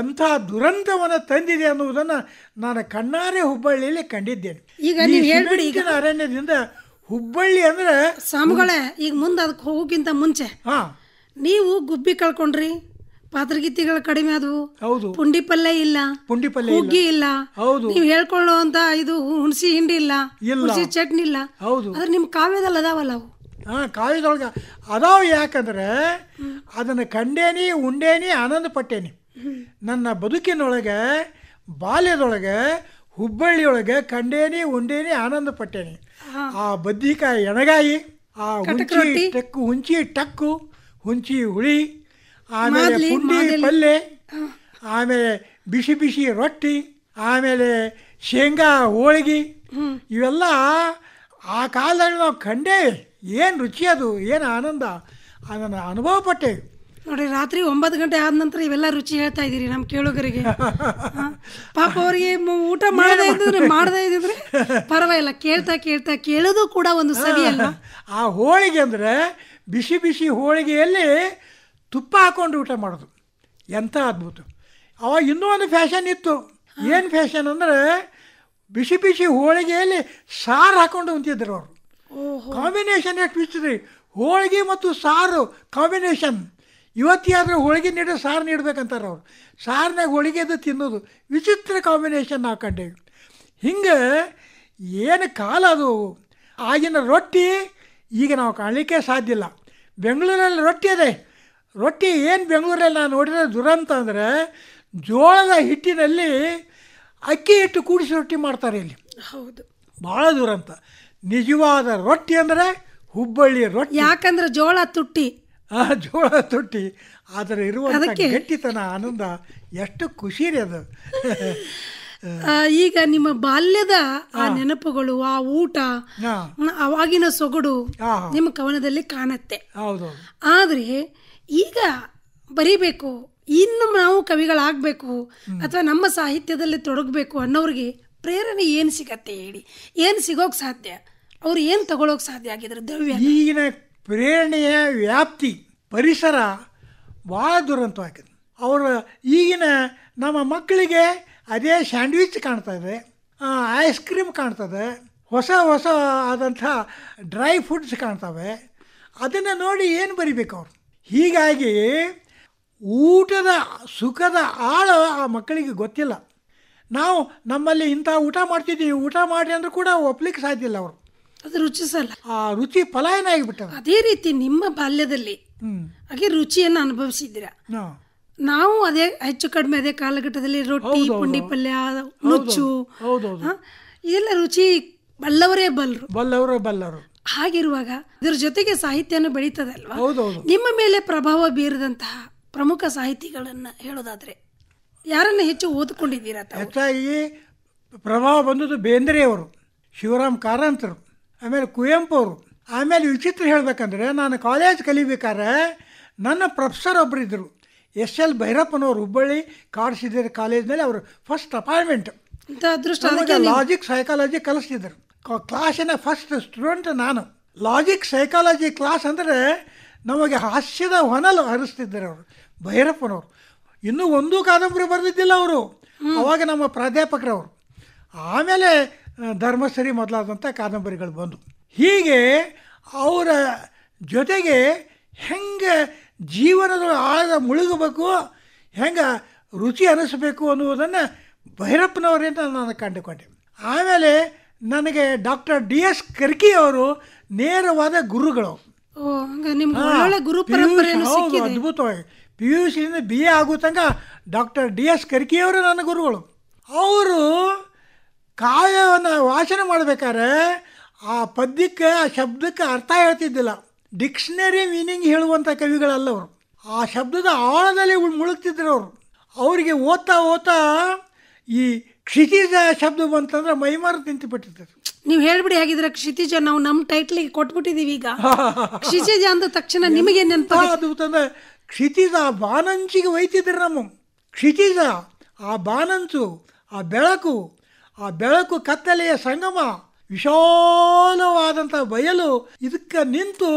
ಎಂಥ ದುರಂತವನ್ನು ತಂದಿದೆ ಅನ್ನುವುದನ್ನು ನಾನು ಕಣ್ಣಾರೆ ಹುಬ್ಬಳ್ಳಿಯಲ್ಲಿ ಕಂಡಿದ್ದೇನೆ ಈಗ ನೀವು ಹೇಳ್ಬಿಡಿ ಈಗ ಅರಣ್ಯದಿಂದ ಹುಬ್ಬಳ್ಳಿ ಅಂದ್ರೆ ಸ್ವಾಮಿಗಳೇ ಈಗ ಮುಂದೆ ಅದಕ್ಕೆ ಹೋಗೋಕ್ಕಿಂತ ಮುಂಚೆ ಹಾಂ ನೀವು ಗುಬ್ಬಿ ಕಳ್ಕೊಂಡ್ರಿ ಪಾತ್ರಗಿತ್ತಿಗಳು ಕಡಿಮೆ ಆದವು ಹೌದು ಪುಂಡಿ ಪಲ್ಯ ಇಲ್ಲ ಪುಂಡಿ ಪಲ್ಯ ಹುಗ್ಗಿ ಇಲ್ಲ ಹೌದು ನೀವು ಹೇಳ್ಕೊಳ್ಳುವಂತ ಇದು ಹುಣಸಿ ಹಿಂಡಿ ಇಲ್ಲ ಹುಣಸಿ ಚಟ್ನಿ ಇಲ್ಲ ಹೌದು ಅದ್ರ ನಿಮ್ಮ ಕಾವ್ಯದಲ್ಲಿ ಅದಾವಲ್ಲ ಅವು ಹಾಂ ಕಾವ್ಯದೊಳಗೆ ಅದಾವ ಯಾಕಂದ್ರೆ ಅದನ್ನು ಕಂಡೇನಿ ಉಂಡೇನಿ ಆನಂದ ಪಟ್ಟೇನಿ ನನ್ನ ಬದುಕಿನೊಳಗೆ ಬಾಲ್ಯದೊಳಗೆ ಹುಬ್ಬಳ್ಳಿಯೊಳಗೆ ಕಂಡೇನಿ ಉಂಡೇನಿ ಆನಂದ ಪಟ್ಟೇನಿ ಆ ಬದ್ನಿಕಾಯಿ ಎಣಗಾಯಿ ಆ ಹುಂಚಿ ಟಕ್ಕು ಹುಂಚಿ ಟಕ್ಕು ಹುಂಚಿ ಹುಳಿ ಆಮೇಲೆ ಪುಂಡಿ ಪಲ್ಲೆ ಆಮೇಲೆ ಬಿಸಿ ಬಿಸಿ ರೊಟ್ಟಿ ಆಮೇಲೆ ಶೇಂಗಾ ಹೋಳಿಗೆ ಇವೆಲ್ಲ ಆ ಕಾಲದಲ್ಲಿ ನಾವು ಕಂಡೇ ಏನು ರುಚಿ ಅದು ಏನು ಆನಂದ ಅದನ್ನು ಅನುಭವ ಪಟ್ಟೆ ನೋಡಿ ರಾತ್ರಿ ಒಂಬತ್ತು ಗಂಟೆ ಆದ ನಂತರ ಇವೆಲ್ಲ ರುಚಿ ಹೇಳ್ತಾ ಇದ್ದೀರಿ ನಮ್ಮ ಕೇಳುಗರಿಗೆ ಪಾಪ ಅವರಿಗೆ ಊಟ ಮಾಡದೇ ಇದ್ದಿದ್ರೆ ಮಾಡದೇ ಇದ್ದಿದ್ರೆ ಪರವಾಗಿಲ್ಲ ಕೇಳ್ತಾ ಕೇಳ್ತಾ ಕೇಳೋದು ಕೂಡ ಒಂದು ಸರಿ ಅಲ್ಲ ಆ ಹೋಳಿಗೆ ಅಂದ್ರೆ ಬಿಸಿ ಬಿಸಿ ಹೋಳಿಗೆಯಲ್ಲಿ ತುಪ್ಪ ಹಾಕೊಂಡು ಊಟ ಮಾಡೋದು ಎಂಥ ಅದ್ಭುತ ಅವಾಗ ಇನ್ನೂ ಒಂದು ಫ್ಯಾಷನ್ ಇತ್ತು ಏನು ಫ್ಯಾಷನ್ ಅಂದರೆ ಬಿಸಿ ಬಿಸಿ ಹೋಳಿಗೆಯಲ್ಲಿ ಸಾರು ಹಾಕೊಂಡು ಉಂತಿದ್ರು ಅವರು ಕಾಂಬಿನೇಷನ್ ಯಾಕೆ ಬಿಚ್ಚಿದ್ರಿ ಹೋಳಿಗೆ ಮತ್ತು ಸಾರು ಕಾಂಬಿನೇಷನ್ ಯುವತಿಯಾದರೆ ಹೋಳಿಗೆ ನೀಡಿ ಸಾರು ನೀಡಬೇಕಂತಾರೆ ಅವರು ಸಾರಿನಾಗ ಅದು ತಿನ್ನೋದು ವಿಚಿತ್ರ ಕಾಂಬಿನೇಷನ್ ನಾವು ಕಂಡೆ ಹಿಂಗೆ ಏನು ಕಾಲ ಅದು ಆಗಿನ ರೊಟ್ಟಿ ಈಗ ನಾವು ಕಾಣಲಿಕ್ಕೆ ಸಾಧ್ಯ ಇಲ್ಲ ಬೆಂಗಳೂರಲ್ಲಿ ರೊಟ್ಟಿ ಅದೇ ರೊಟ್ಟಿ ಏನು ಬೆಂಗಳೂರಲ್ಲಿ ನಾನು ನೋಡಿದರೆ ದುರಂತ ಅಂದರೆ ಜೋಳದ ಹಿಟ್ಟಿನಲ್ಲಿ ಅಕ್ಕಿ ಹಿಟ್ಟು ಕೂಡಿಸಿ ರೊಟ್ಟಿ ಮಾಡ್ತಾರೆ ಇಲ್ಲಿ ಹೌದು ಭಾಳ ದುರಂತ ನಿಜವಾದ ರೊಟ್ಟಿ ಅಂದರೆ ಹುಬ್ಬಳ್ಳಿ ರೊಟ್ಟಿ ಯಾಕಂದ್ರೆ ಜೋಳ ತುಟ್ಟಿ ಆ ಜೋಳ ತೊಟ್ಟಿ ಅದರ ಇರುವ ಗಟ್ಟಿತನ ಆನಂದ ಎಷ್ಟು ಖುಷಿ ರೀ ಅದು ಈಗ ನಿಮ್ಮ ಬಾಲ್ಯದ ಆ ನೆನಪುಗಳು ಆ ಊಟ ಅವಾಗಿನ ಸೊಗಡು ನಿಮ್ಮ ಕವನದಲ್ಲಿ ಕಾಣತ್ತೆ ಹೌದು ಈಗ ಬರೀಬೇಕು ಇನ್ನು ನಾವು ಕವಿಗಳಾಗಬೇಕು ಅಥವಾ ನಮ್ಮ ಸಾಹಿತ್ಯದಲ್ಲಿ ತೊಡಗಬೇಕು ಅನ್ನೋರಿಗೆ ಪ್ರೇರಣೆ ಏನು ಸಿಗತ್ತೆ ಹೇಳಿ ಏನು ಸಿಗೋಕೆ ಸಾಧ್ಯ ಅವ್ರು ಏನು ತಗೊಳೋಕೆ ಸಾಧ್ಯ ಆಗಿದ್ರು ದ್ರವ್ಯ ಈಗಿನ ಪ್ರೇರಣೆಯ ವ್ಯಾಪ್ತಿ ಪರಿಸರ ಭಾಳ ದುರಂತವಾಗಿದೆ ಅವರ ಈಗಿನ ನಮ್ಮ ಮಕ್ಕಳಿಗೆ ಅದೇ ಸ್ಯಾಂಡ್ವಿಚ್ ಇದೆ ಐಸ್ ಕ್ರೀಮ್ ಕಾಣ್ತದೆ ಹೊಸ ಹೊಸ ಆದಂಥ ಡ್ರೈ ಫುಡ್ಸ್ ಕಾಣ್ತವೆ ಅದನ್ನು ನೋಡಿ ಏನು ಬರಿಬೇಕು ಅವರು ಹೀಗಾಗಿ ಊಟದ ಸುಖದ ಆಳ ಆ ಮಕ್ಕಳಿಗೆ ಗೊತ್ತಿಲ್ಲ ನಾವು ನಮ್ಮಲ್ಲಿ ಇಂಥ ಊಟ ಮಾಡ್ತಿದ್ದೀವಿ ಊಟ ಮಾಡಿ ಅಂದರೂ ಕೂಡ ಒಪ್ಲಿಕ್ಕೆ ಸಾಧ್ಯ ಇಲ್ಲ ಅವರು ಅದು ರುಚಿಸಲ್ಲ ಆ ರುಚಿ ಪಲಾಯನ ಆಗಿಬಿಟ್ಟ ಅದೇ ರೀತಿ ನಿಮ್ಮ ಬಾಲ್ಯದಲ್ಲಿ ಹಾಗೆ ರುಚಿಯನ್ನು ಅನುಭವಿಸಿದ್ರ ನಾವು ಅದೇ ಹೆಚ್ಚು ಕಡಿಮೆ ಅದೇ ಕಾಲಘಟ್ಟದಲ್ಲಿ ರೊಟ್ಟಿ ಪುಂಡಿ ಪಲ್ಯ ನುಚ್ಚು ಇದೆಲ್ಲ ರುಚಿ ಬಲ್ಲವರೇ ಬಲ್ಲರು ಬಲ್ಲವರೇ ಬಲ್ಲರು ಹಾಗಿರುವಾಗ ಇದರ ಜೊತೆಗೆ ಸಾಹಿತ್ಯನ ಬೆಳೀತದಲ್ವಾ ನಿಮ್ಮ ಮೇಲೆ ಪ್ರಭಾವ ಬೀರಿದಂತಹ ಪ್ರಮುಖ ಸಾಹಿತಿಗಳನ್ನ ಹೇಳೋದಾದ್ರೆ ಯಾರನ್ನ ಹೆಚ್ಚು ಓದಿಕೊಂಡಿದ್ದೀರಾ ಹೆಚ್ಚಾಗಿ ಪ್ರಭಾವ ಬಂದದ್ದು ಬೇಂದ್ರೆಯವರು ಶಿವರಾಮ್ ಕಾರಂತರು ಆಮೇಲೆ ಕುವೆಂಪು ಅವರು ಆಮೇಲೆ ವಿಚಿತ್ರ ಹೇಳಬೇಕಂದ್ರೆ ನಾನು ಕಾಲೇಜ್ ಕಲಿಬೇಕಾದ್ರೆ ನನ್ನ ಪ್ರೊಫೆಸರ್ ಒಬ್ಬರು ಇದ್ದರು ಎಸ್ ಎಲ್ ಭೈರಪ್ಪನವರು ಹುಬ್ಬಳ್ಳಿ ಕಾಲೇಜ್ ಕಾಲೇಜ್ನಲ್ಲಿ ಅವರು ಫಸ್ಟ್ ಅಪಾಯಿಂಟ್ಮೆಂಟ್ ಲಾಜಿಕ್ ಸೈಕಾಲಜಿ ಕಲಿಸ್ತಿದ್ದರು ಕ್ಲಾಸಿನ ಫಸ್ಟ್ ಸ್ಟೂಡೆಂಟ್ ನಾನು ಲಾಜಿಕ್ ಸೈಕಾಲಜಿ ಕ್ಲಾಸ್ ಅಂದರೆ ನಮಗೆ ಹಾಸ್ಯದ ಹೊನಲು ಹರಿಸ್ತಿದ್ದಾರೆ ಅವರು ಭೈರಪ್ಪನವರು ಇನ್ನೂ ಒಂದೂ ಕಾದಂಬರಿ ಬರೆದಿದ್ದಿಲ್ಲ ಅವರು ಅವಾಗ ನಮ್ಮ ಪ್ರಾಧ್ಯಾಪಕರವರು ಆಮೇಲೆ ಧರ್ಮಸ್ಥರಿ ಮೊದಲಾದಂಥ ಕಾದಂಬರಿಗಳು ಬಂದವು ಹೀಗೆ ಅವರ ಜೊತೆಗೆ ಹೆಂಗೆ ಜೀವನದ ಆಳದ ಮುಳುಗಬೇಕು ಹೆಂಗೆ ರುಚಿ ಅನಿಸಬೇಕು ಅನ್ನುವುದನ್ನು ಭೈರಪ್ಪನವರಿಂದ ನಾನು ಕಂಡುಕೊಂಡೆ ಆಮೇಲೆ ನನಗೆ ಡಾಕ್ಟರ್ ಡಿ ಎಸ್ ಕರ್ಕಿ ಅವರು ನೇರವಾದ ಗುರುಗಳು ಅದ್ಭುತವಾಗಿ ಪಿ ಯು ಸಿಯಿಂದ ಬಿ ಎ ಆಗೋ ತಂಗ ಡಾಕ್ಟರ್ ಡಿ ಎಸ್ ಅವರು ನನ್ನ ಗುರುಗಳು ಅವರು ಕಾಯವನ್ನು ವಾಚನ ಮಾಡಬೇಕಾದ್ರೆ ಆ ಪದ್ಯಕ್ಕೆ ಆ ಶಬ್ದಕ್ಕೆ ಅರ್ಥ ಹೇಳ್ತಿದ್ದಿಲ್ಲ ಡಿಕ್ಷನರಿ ಮೀನಿಂಗ್ ಹೇಳುವಂಥ ಕವಿಗಳಲ್ಲವರು ಆ ಶಬ್ದದ ಆಳದಲ್ಲಿ ಮುಳುಗ್ತಿದ್ರು ಅವರು ಅವರಿಗೆ ಓದ್ತಾ ಓದ್ತಾ ಈ ಕ್ಷಿತಿಜ ಶಬ್ದ ಬಂತಂದ್ರೆ ಮೈಮಾರು ನಿಂತು ಬಿಟ್ಟಿರ್ತದೆ ನೀವು ಹೇಳ್ಬಿಡಿ ಹಾಗಿದ್ರೆ ಕ್ಷಿತಿಜ ನಾವು ನಮ್ಮ ಟೈಟ್ಲಿಗೆ ಕೊಟ್ಬಿಟ್ಟಿದ್ದೀವಿ ಈಗ ಕ್ಷಿತಿಜ ಅಂದ ತಕ್ಷಣ ನಿಮಗೆ ನೆನಪು ಕ್ಷಿತಿಜ ಆ ಬಾನಂಚಿಗೆ ಒಯ್ತಿದ್ರು ನಮ್ಮ ಕ್ಷಿತಿಜ ಆ ಬಾನಂಚು ಆ ಬೆಳಕು ಆ ಬೆಳಕು ಕತ್ತಲೆಯ ಸಂಗಮ ವಿಶಾಲವಾದಂಥ ಬಯಲು ಇದಕ್ಕೆ ನಿಂತು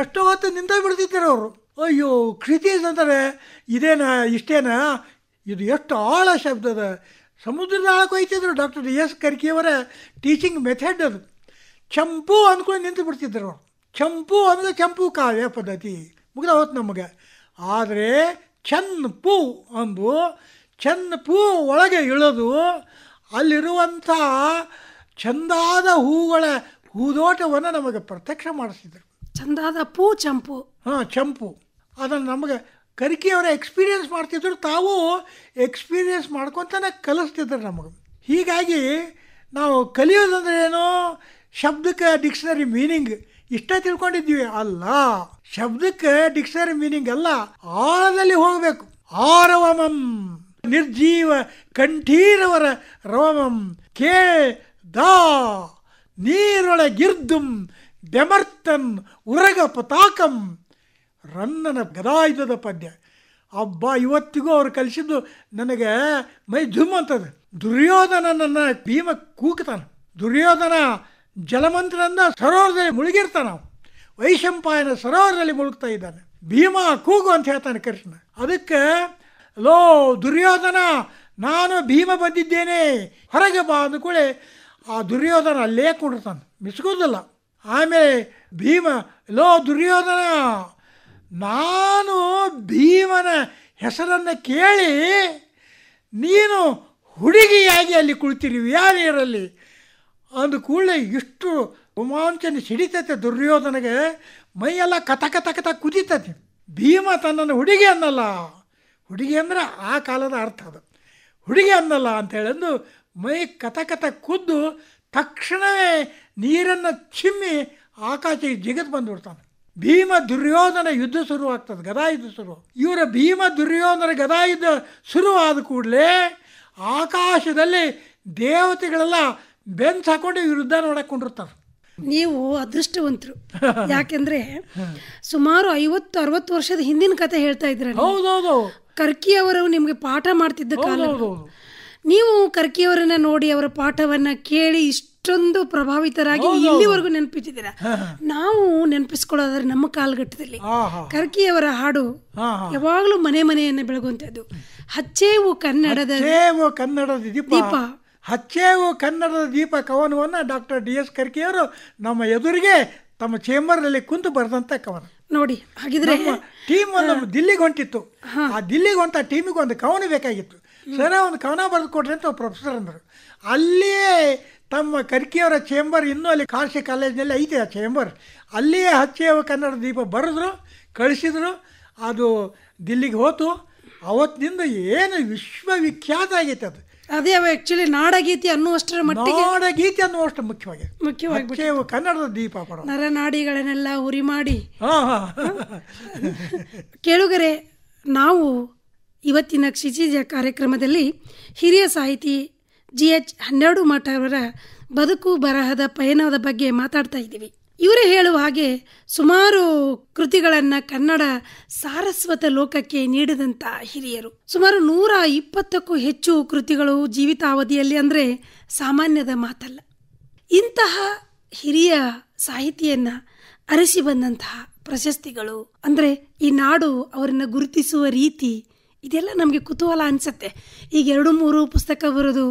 ಎಷ್ಟೋ ಹೊತ್ತು ನಿಂತ ಬಿಡ್ತಿದ್ದಾರೆ ಅವರು ಅಯ್ಯೋ ಕೃತಿ ಅಂತಾರೆ ಇದೇನಾ ಇಷ್ಟೇನಾ ಇದು ಎಷ್ಟು ಆಳ ಶಬ್ದದ ಸಮುದ್ರದ ಆಳಕ್ಕೆ ಹೋಯ್ತಿದ್ರು ಡಾಕ್ಟರ್ ಎಸ್ ಕರ್ಕಿಯವರ ಟೀಚಿಂಗ್ ಮೆಥಡ್ ಅದು ಚಂಪು ಅಂದ್ಕೊಂಡು ನಿಂತು ಬಿಡ್ತಿದ್ರು ಚಂಪು ಅಂದರೆ ಚಂಪು ಕಾವ್ಯ ಪದ್ಧತಿ ಮುಗಿದ ಹೋತು ನಮಗೆ ಆದರೆ ಚನ್ ಪೂ ಅಂದು ಚನ್ ಪೂ ಒಳಗೆ ಇಳೋದು ಅಲ್ಲಿರುವಂಥ ಚಂದಾದ ಹೂಗಳ ಹೂದೋಟವನ್ನು ನಮಗೆ ಪ್ರತ್ಯಕ್ಷ ಮಾಡಿಸ್ತಿದ್ರು ಚಂದಾದ ಪೂ ಚಂಪು ಹಾಂ ಚಂಪು ಅದನ್ನು ನಮಗೆ ಕರಿಕೆಯವರ ಎಕ್ಸ್ಪೀರಿಯನ್ಸ್ ಮಾಡ್ತಿದ್ರು ತಾವು ಎಕ್ಸ್ಪೀರಿಯನ್ಸ್ ಮಾಡ್ಕೊತಾನೆ ಕಲಿಸ್ತಿದ್ರು ನಮಗೆ ಹೀಗಾಗಿ ನಾವು ಕಲಿಯೋದಂದ್ರೆ ಏನು ಶಬ್ದಕ್ಕೆ ಡಿಕ್ಷನರಿ ಮೀನಿಂಗ್ ಇಷ್ಟೇ ತಿಳ್ಕೊಂಡಿದ್ವಿ ಅಲ್ಲ ಶಬ್ದಕ್ಕೆ ಡಿಕ್ಷನರಿ ಮೀನಿಂಗ್ ಅಲ್ಲ ಆಳದಲ್ಲಿ ಹೋಗಬೇಕು ಆರವಮಂ ನಿರ್ಜೀವ ಕಂಠೀರವರ ರೋಮಂ ಕೇ ದಾ ನೀರೊಳಗಿರ್ದುಂ ಬೆಮರ್ತನ್ ಉರಗ ಪತಾಕಂ ರನ್ನನ ಗದಾಯುಧದ ಪದ್ಯ ಹಬ್ಬ ಇವತ್ತಿಗೂ ಅವ್ರು ಕಲಿಸಿದ್ದು ನನಗೆ ಮೈ ಧುಮ್ ಅಂತದ ದುರ್ಯೋಧನನನ್ನು ಭೀಮ ಕೂಗ್ತಾನೆ ದುರ್ಯೋಧನ ಜಲಮಂತ್ರದಿಂದ ಸರೋವರದಲ್ಲಿ ಮುಳುಗಿರ್ತಾನ ವೈಶಂಪಾಯನ ಸರೋವರದಲ್ಲಿ ಮುಳುಗ್ತಾ ಇದ್ದಾನೆ ಭೀಮ ಕೂಗು ಅಂತ ಹೇಳ್ತಾನೆ ಕೃಷ್ಣ ಅದಕ್ಕೆ ಲೋ ದುರ್ಯೋಧನ ನಾನು ಭೀಮ ಬಂದಿದ್ದೇನೆ ಹೊರಗೆ ಬಾ ಅಂದಕೂಳೆ ಆ ದುರ್ಯೋಧನ ಅಲ್ಲೇ ಕೊಡ್ತಾನೆ ಮಿಸ್ಕೋದಿಲ್ಲ ಆಮೇಲೆ ಭೀಮ ಲೋ ದುರ್ಯೋಧನ ನಾನು ಭೀಮನ ಹೆಸರನ್ನು ಕೇಳಿ ನೀನು ಹುಡುಗಿಯಾಗಿ ಅಲ್ಲಿ ಕುಳಿತಿರುವಿ ಯಾರಿಯರಲ್ಲಿ ನೀರಲ್ಲಿ ಅಂದ ಕೂಡಲೇ ಇಷ್ಟು ರೋಮಾಂಚನ ಸಿಡಿತೈತೆ ದುರ್ಯೋಧನಗೆ ಮೈಯೆಲ್ಲ ಕಥ ಕಥ ಕಥ ಕುದೀತತೆ ಭೀಮ ತನ್ನನ್ನು ಹುಡುಗಿ ಅನ್ನಲ್ಲ ಹುಡುಗಿ ಅಂದ್ರೆ ಆ ಕಾಲದ ಅರ್ಥ ಅದು ಹುಡುಗಿ ಅನ್ನಲ್ಲ ಅಂತೇಳಂದು ಮೈ ಕಥ ಕಥ ಕುದ್ದು ತಕ್ಷಣವೇ ನೀರನ್ನು ಚಿಮ್ಮಿ ಆಕಾಶಕ್ಕೆ ಜಿಗಿದು ಬಂದುಬಿಡ್ತಾನೆ ಭೀಮ ದುರ್ಯೋಧನ ಯುದ್ಧ ಶುರುವಾಗ್ತದೆ ಗದಾ ಯುದ್ಧ ಶುರು ಇವರ ಭೀಮ ದುರ್ಯೋಧನ ಗದಾ ಯುದ್ಧ ಶುರುವಾದ ಕೂಡಲೇ ಆಕಾಶದಲ್ಲಿ ದೇವತೆಗಳೆಲ್ಲ ಬೆನ್ಸ್ ಹಾಕೊಂಡು ಯುದ್ಧ ನೋಡಕೊಂಡಿರ್ತಾರೆ ನೀವು ಅದೃಷ್ಟವಂತರು ಯಾಕೆಂದ್ರೆ ಸುಮಾರು ಐವತ್ತು ಅರವತ್ತು ವರ್ಷದ ಹಿಂದಿನ ಕತೆ ಹೇಳ್ತಾ ಇದ್ರೆ ಹೌದೌದು ಕರ್ಕಿ ಅವರು ನಿಮಗೆ ಪಾಠ ಮಾಡ್ತಿದ್ದ ಕಾಲ ನೀವು ಕರ್ಕಿಯವರನ್ನ ನೋಡಿ ಅವರ ಪಾಠವನ್ನ ಕೇಳಿ ಇಷ್ಟೊಂದು ಪ್ರಭಾವಿತರಾಗಿ ಇಲ್ಲಿವರೆಗೂ ನೆನಪಿಟ್ಟಿದ್ದೀರಾ ನಾವು ನೆನಪಿಸ್ಕೊಳ್ಳೋದ್ರೆ ನಮ್ಮ ಕಾಲಘಟ್ಟದಲ್ಲಿ ಕರ್ಕಿಯವರ ಹಾಡು ಯಾವಾಗಲೂ ಮನೆ ಮನೆಯನ್ನು ಬೆಳಗುವಂತದ್ದು ಹಚ್ಚೇವು ಕನ್ನಡದ ಕನ್ನಡದ ದೀಪ ಹಚ್ಚೇವು ಕನ್ನಡದ ದೀಪ ಕವನವನ್ನ ಡಾಕ್ಟರ್ ಡಿ ಎಸ್ ಕರ್ಕಿಯವರು ನಮ್ಮ ಎದುರಿಗೆ ತಮ್ಮ ಚೇಂಬರ್ನಲ್ಲಿ ಕುಂತು ಬರೆದಂತ ಕವನ ನೋಡಿ ಹಾಗಿದ್ರೆ ಟೀಮ್ ನಮ್ಮ ದಿಲ್ಲಿಗೆ ಹೊಂಟಿತ್ತು ಆ ದಿಲ್ಲಿಗೆ ಹೊಂಟ ಟೀಮಿಗೆ ಒಂದು ಕವನ ಬೇಕಾಗಿತ್ತು ಸರ ಒಂದು ಕವನ ಬರೆದು ಕೊಡ್ರಿ ಅಂತ ಪ್ರೊಫೆಸರ್ ಅಂದರು ಅಲ್ಲಿಯೇ ತಮ್ಮ ಕರ್ಕಿಯವರ ಚೇಂಬರ್ ಇನ್ನೂ ಅಲ್ಲಿ ಕಾಶಿ ಕಾಲೇಜ್ನಲ್ಲಿ ಐತೆ ಆ ಚೇಂಬರ್ ಅಲ್ಲಿಯೇ ಹಚ್ಚೇವ ಕನ್ನಡ ದೀಪ ಬರೆದ್ರು ಕಳಿಸಿದ್ರು ಅದು ದಿಲ್ಲಿಗೆ ಹೋತು ಅವತ್ತಿನಿಂದ ಏನು ವಿಶ್ವವಿಖ್ಯಾತ ಆಗೈತೆ ಅದು ಅದೇ ಆಕ್ಚುಲಿ ನಾಡಗೀತೆ ಅನ್ನುವಷ್ಟರ ಮಟ್ಟಿಗೆ ನಾಡಗೀತೆ ಅನ್ನುವಷ್ಟು ಮುಖ್ಯವಾಗಿ ಮುಖ್ಯವಾಗಿ ಕನ್ನಡದ ದೀಪ ನರನಾಡಿಗಳನ್ನೆಲ್ಲ ಉರಿ ಮಾಡಿ ಕೇಳುಗರೆ ನಾವು ಇವತ್ತಿನ ಕ್ಷಿತಿಜ ಕಾರ್ಯಕ್ರಮದಲ್ಲಿ ಹಿರಿಯ ಸಾಹಿತಿ ಜಿ ಎಚ್ ಹನ್ನೆರಡು ಮಠ ಅವರ ಬದುಕು ಬರಹದ ಪಯಣದ ಬಗ್ಗೆ ಮಾತಾಡ್ತಾ ಇದ್ದೀವಿ ಇವರೇ ಹೇಳುವ ಹಾಗೆ ಸುಮಾರು ಕೃತಿಗಳನ್ನು ಕನ್ನಡ ಸಾರಸ್ವತ ಲೋಕಕ್ಕೆ ನೀಡಿದಂಥ ಹಿರಿಯರು ಸುಮಾರು ನೂರ ಇಪ್ಪತ್ತಕ್ಕೂ ಹೆಚ್ಚು ಕೃತಿಗಳು ಜೀವಿತಾವಧಿಯಲ್ಲಿ ಅಂದರೆ ಸಾಮಾನ್ಯದ ಮಾತಲ್ಲ ಇಂತಹ ಹಿರಿಯ ಸಾಹಿತಿಯನ್ನು ಅರಸಿ ಬಂದಂತಹ ಪ್ರಶಸ್ತಿಗಳು ಅಂದರೆ ಈ ನಾಡು ಅವರನ್ನು ಗುರುತಿಸುವ ರೀತಿ ಇದೆಲ್ಲ ನಮಗೆ ಕುತೂಹಲ ಅನಿಸುತ್ತೆ ಈಗ ಎರಡು ಮೂರು ಪುಸ್ತಕ ಬರೋದು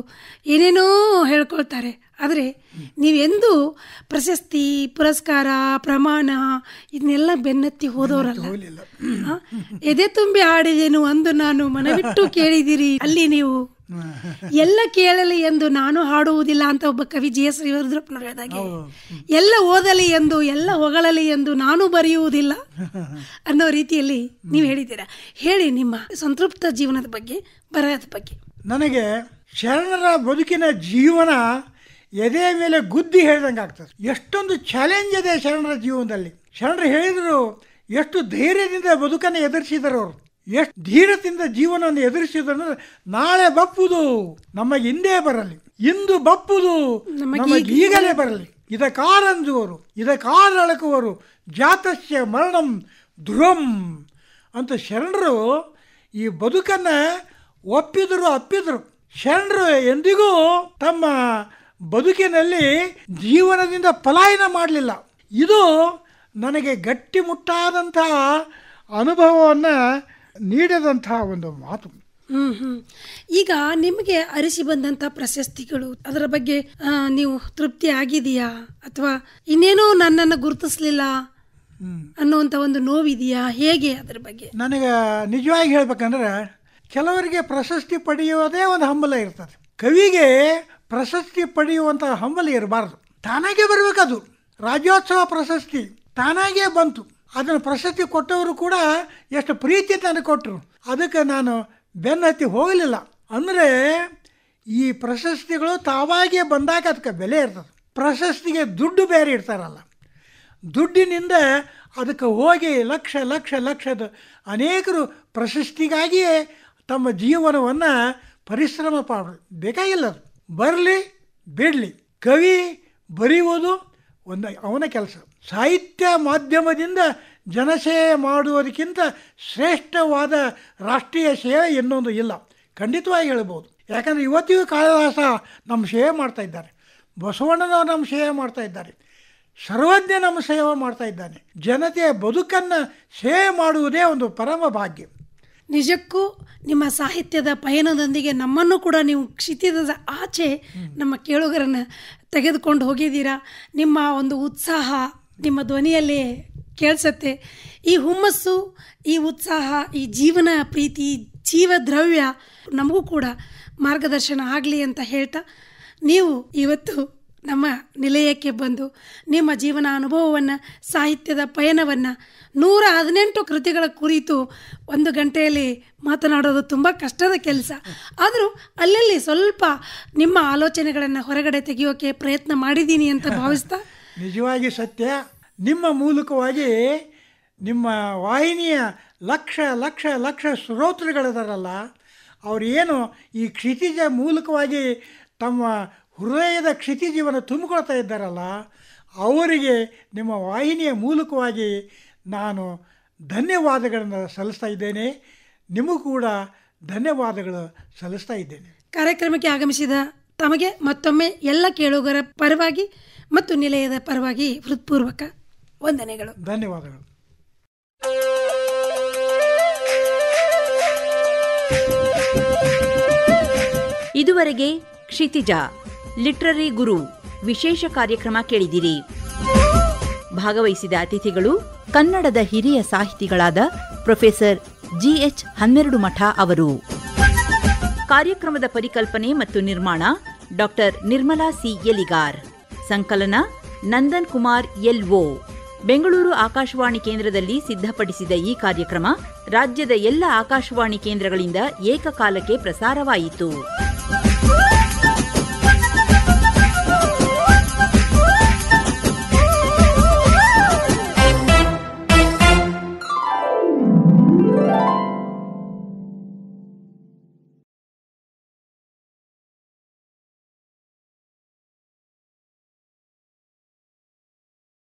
ಏನೇನೋ ಹೇಳ್ಕೊಳ್ತಾರೆ ಆದರೆ ನೀವೆಂದು ಪ್ರಶಸ್ತಿ ಪುರಸ್ಕಾರ ಪ್ರಮಾಣ ಇದನ್ನೆಲ್ಲ ಬೆನ್ನತ್ತಿ ಹೋದವರಲ್ಲ ಎದೆ ತುಂಬಿ ಹಾಡಿದೇನು ಅಂದು ನಾನು ಮನವಿಟ್ಟು ಕೇಳಿದಿರಿ ಅಲ್ಲಿ ನೀವು ಎಲ್ಲ ಕೇಳಲಿ ಎಂದು ನಾನು ಹಾಡುವುದಿಲ್ಲ ಅಂತ ಒಬ್ಬ ಕವಿ ಜಿ ಎಸ್ ಹಾಗೆ ಹೇಳಿದಾಗೆ ಎಲ್ಲ ಓದಲಿ ಎಂದು ಎಲ್ಲ ಹೊಗಳಲಿ ಎಂದು ನಾನು ಬರೆಯುವುದಿಲ್ಲ ಅನ್ನೋ ರೀತಿಯಲ್ಲಿ ನೀವು ಹೇಳಿದ್ದೀರಾ ಹೇಳಿ ನಿಮ್ಮ ಸಂತೃಪ್ತ ಜೀವನದ ಬಗ್ಗೆ ಬರಹದ ಬಗ್ಗೆ ನನಗೆ ಶರಣರ ಬದುಕಿನ ಜೀವನ ಎದೆ ಮೇಲೆ ಗುದ್ದಿ ಹೇಳ್ದಂಗೆ ಆಗ್ತದೆ ಎಷ್ಟೊಂದು ಚಾಲೆಂಜ್ ಇದೆ ಶರಣರ ಜೀವನದಲ್ಲಿ ಶರಣರು ಹೇಳಿದರು ಎಷ್ಟು ಧೈರ್ಯದಿಂದ ಬದುಕನ್ನು ಎದುರಿಸಿದರು ಅವರು ಎಷ್ಟು ಧೀರದಿಂದ ಜೀವನವನ್ನು ಎದುರಿಸಿದ್ರು ನಾಳೆ ಬಪ್ಪುದು ನಮಗೆ ಹಿಂದೆ ಬರಲಿ ಇಂದು ಬಪ್ಪುದು ನಮಗೆ ಈಗಲೇ ಬರಲಿ ಇದಕಾರಂಜುವರು ಅಳಕುವರು ಜಾತಸ್ಯ ಮರಣಂ ಧ್ರುವಂ ಅಂತ ಶರಣರು ಈ ಬದುಕನ್ನು ಒಪ್ಪಿದ್ರು ಅಪ್ಪಿದ್ರು ಶರಣರು ಎಂದಿಗೂ ತಮ್ಮ ಬದುಕಿನಲ್ಲಿ ಜೀವನದಿಂದ ಪಲಾಯನ ಮಾಡಲಿಲ್ಲ ಇದು ನನಗೆ ಗಟ್ಟಿಮುಟ್ಟಾದಂತಹ ಅನುಭವವನ್ನು ನೀಡಿದಂತಹ ಒಂದು ಮಾತು ಹ್ಮ್ ಹ್ಮ್ ಈಗ ನಿಮಗೆ ಅರಿಸಿ ಬಂದಂತ ಪ್ರಶಸ್ತಿಗಳು ಅದರ ಬಗ್ಗೆ ನೀವು ತೃಪ್ತಿ ಆಗಿದೆಯಾ ಅಥವಾ ಇನ್ನೇನೋ ನನ್ನನ್ನು ಗುರುತಿಸ್ಲಿಲ್ಲ ಅನ್ನುವಂಥ ಒಂದು ನೋವಿದೆಯಾ ಹೇಗೆ ಅದರ ಬಗ್ಗೆ ನನಗೆ ನಿಜವಾಗಿ ಹೇಳ್ಬೇಕಂದ್ರೆ ಕೆಲವರಿಗೆ ಪ್ರಶಸ್ತಿ ಪಡೆಯುವುದೇ ಒಂದು ಹಂಬಲ ಇರ್ತದೆ ಕವಿಗೆ ಪ್ರಶಸ್ತಿ ಪಡೆಯುವಂಥ ಹಂಬಲ ಇರಬಾರ್ದು ತಾನಾಗೆ ಬರಬೇಕದು ರಾಜ್ಯೋತ್ಸವ ಪ್ರಶಸ್ತಿ ತಾನಾಗೆ ಬಂತು ಅದನ್ನು ಪ್ರಶಸ್ತಿ ಕೊಟ್ಟವರು ಕೂಡ ಎಷ್ಟು ಪ್ರೀತಿ ತಾನು ಕೊಟ್ಟರು ಅದಕ್ಕೆ ನಾನು ಹತ್ತಿ ಹೋಗಲಿಲ್ಲ ಅಂದರೆ ಈ ಪ್ರಶಸ್ತಿಗಳು ತಾವಾಗೇ ಬಂದಾಗ ಅದಕ್ಕೆ ಬೆಲೆ ಇರ್ತದೆ ಪ್ರಶಸ್ತಿಗೆ ದುಡ್ಡು ಬೇರೆ ಇರ್ತಾರಲ್ಲ ದುಡ್ಡಿನಿಂದ ಅದಕ್ಕೆ ಹೋಗಿ ಲಕ್ಷ ಲಕ್ಷ ಲಕ್ಷದ ಅನೇಕರು ಪ್ರಶಸ್ತಿಗಾಗಿಯೇ ತಮ್ಮ ಜೀವನವನ್ನು ಪರಿಶ್ರಮ ಪಡ ಬೇಕಾಗಿಲ್ಲ ಅದು ಬರಲಿ ಬಿಡಲಿ ಕವಿ ಬರೆಯುವುದು ಒಂದು ಅವನ ಕೆಲಸ ಸಾಹಿತ್ಯ ಮಾಧ್ಯಮದಿಂದ ಜನಸೇವೆ ಮಾಡುವುದಕ್ಕಿಂತ ಶ್ರೇಷ್ಠವಾದ ರಾಷ್ಟ್ರೀಯ ಸೇವೆ ಇನ್ನೊಂದು ಇಲ್ಲ ಖಂಡಿತವಾಗಿ ಹೇಳ್ಬೋದು ಯಾಕಂದರೆ ಇವತ್ತಿಗೂ ಕಾಳಿದಾಸ ನಮ್ಮ ಸೇವೆ ಮಾಡ್ತಾ ಇದ್ದಾರೆ ಬಸವಣ್ಣನವರು ನಮ್ಮ ಸೇವೆ ಮಾಡ್ತಾ ಇದ್ದಾರೆ ಸರ್ವಜ್ಞ ನಮ್ಮ ಸೇವೆ ಮಾಡ್ತಾ ಇದ್ದಾನೆ ಜನತೆಯ ಬದುಕನ್ನು ಸೇವೆ ಮಾಡುವುದೇ ಒಂದು ಪರಮ ಭಾಗ್ಯ ನಿಜಕ್ಕೂ ನಿಮ್ಮ ಸಾಹಿತ್ಯದ ಪಯಣದೊಂದಿಗೆ ನಮ್ಮನ್ನು ಕೂಡ ನೀವು ಕ್ಷಿತಿದ ಆಚೆ ನಮ್ಮ ಕೇಳುಗರನ್ನು ತೆಗೆದುಕೊಂಡು ಹೋಗಿದ್ದೀರಾ ನಿಮ್ಮ ಒಂದು ಉತ್ಸಾಹ ನಿಮ್ಮ ಧ್ವನಿಯಲ್ಲಿ ಕೇಳಿಸತ್ತೆ ಈ ಹುಮ್ಮಸ್ಸು ಈ ಉತ್ಸಾಹ ಈ ಜೀವನ ಪ್ರೀತಿ ಜೀವ ದ್ರವ್ಯ ನಮಗೂ ಕೂಡ ಮಾರ್ಗದರ್ಶನ ಆಗಲಿ ಅಂತ ಹೇಳ್ತಾ ನೀವು ಇವತ್ತು ನಮ್ಮ ನಿಲಯಕ್ಕೆ ಬಂದು ನಿಮ್ಮ ಜೀವನ ಅನುಭವವನ್ನು ಸಾಹಿತ್ಯದ ಪಯಣವನ್ನು ನೂರ ಹದಿನೆಂಟು ಕೃತಿಗಳ ಕುರಿತು ಒಂದು ಗಂಟೆಯಲ್ಲಿ ಮಾತನಾಡೋದು ತುಂಬ ಕಷ್ಟದ ಕೆಲಸ ಆದರೂ ಅಲ್ಲಲ್ಲಿ ಸ್ವಲ್ಪ ನಿಮ್ಮ ಆಲೋಚನೆಗಳನ್ನು ಹೊರಗಡೆ ತೆಗೆಯೋಕೆ ಪ್ರಯತ್ನ ಮಾಡಿದ್ದೀನಿ ಅಂತ ಭಾವಿಸ್ತಾ ನಿಜವಾಗಿ ಸತ್ಯ ನಿಮ್ಮ ಮೂಲಕವಾಗಿ ನಿಮ್ಮ ವಾಹಿನಿಯ ಲಕ್ಷ ಲಕ್ಷ ಲಕ್ಷ ಶ್ರೋತೃಗಳಿದಾರಲ್ಲ ಅವರೇನು ಈ ಕ್ಷಿತಿಜ ಮೂಲಕವಾಗಿ ತಮ್ಮ ಹೃದಯದ ಕ್ಷಿತಿಜೀವನ ತುಂಬಿಕೊಳ್ತಾ ಇದ್ದಾರಲ್ಲ ಅವರಿಗೆ ನಿಮ್ಮ ವಾಹಿನಿಯ ಮೂಲಕವಾಗಿ ನಾನು ಧನ್ಯವಾದಗಳನ್ನು ಸಲ್ಲಿಸ್ತಾ ಇದ್ದೇನೆ ನಿಮಗೂ ಕೂಡ ಧನ್ಯವಾದಗಳು ಸಲ್ಲಿಸ್ತಾ ಇದ್ದೇನೆ ಕಾರ್ಯಕ್ರಮಕ್ಕೆ ಆಗಮಿಸಿದ ತಮಗೆ ಮತ್ತೊಮ್ಮೆ ಎಲ್ಲ ಕೇಳುಗರ ಪರವಾಗಿ ಮತ್ತು ನಿಲಯದ ಪರವಾಗಿ ಹೃತ್ಪೂರ್ವಕ ವಂದನೆಗಳು ಧನ್ಯವಾದಗಳು ಇದುವರೆಗೆ ಕ್ಷಿತಿಜ ಲಿಟ್ರರಿ ಗುರು ವಿಶೇಷ ಕಾರ್ಯಕ್ರಮ ಕೇಳಿದಿರಿ ಭಾಗವಹಿಸಿದ ಅತಿಥಿಗಳು ಕನ್ನಡದ ಹಿರಿಯ ಸಾಹಿತಿಗಳಾದ ಪ್ರೊಫೆಸರ್ ಜಿಎಚ್ ಹನ್ನೆರಡು ಮಠ ಅವರು ಕಾರ್ಯಕ್ರಮದ ಪರಿಕಲ್ಪನೆ ಮತ್ತು ನಿರ್ಮಾಣ ಡಾಕ್ಟರ್ ನಿರ್ಮಲಾ ಸಿ ಎಲಿಗಾರ್ ಸಂಕಲನ ನಂದನ್ ಕುಮಾರ್ ಎಲ್ಒ ಬೆಂಗಳೂರು ಆಕಾಶವಾಣಿ ಕೇಂದ್ರದಲ್ಲಿ ಸಿದ್ಧಪಡಿಸಿದ ಈ ಕಾರ್ಯಕ್ರಮ ರಾಜ್ಯದ ಎಲ್ಲ ಆಕಾಶವಾಣಿ ಕೇಂದ್ರಗಳಿಂದ ಏಕಕಾಲಕ್ಕೆ ಪ್ರಸಾರವಾಯಿತು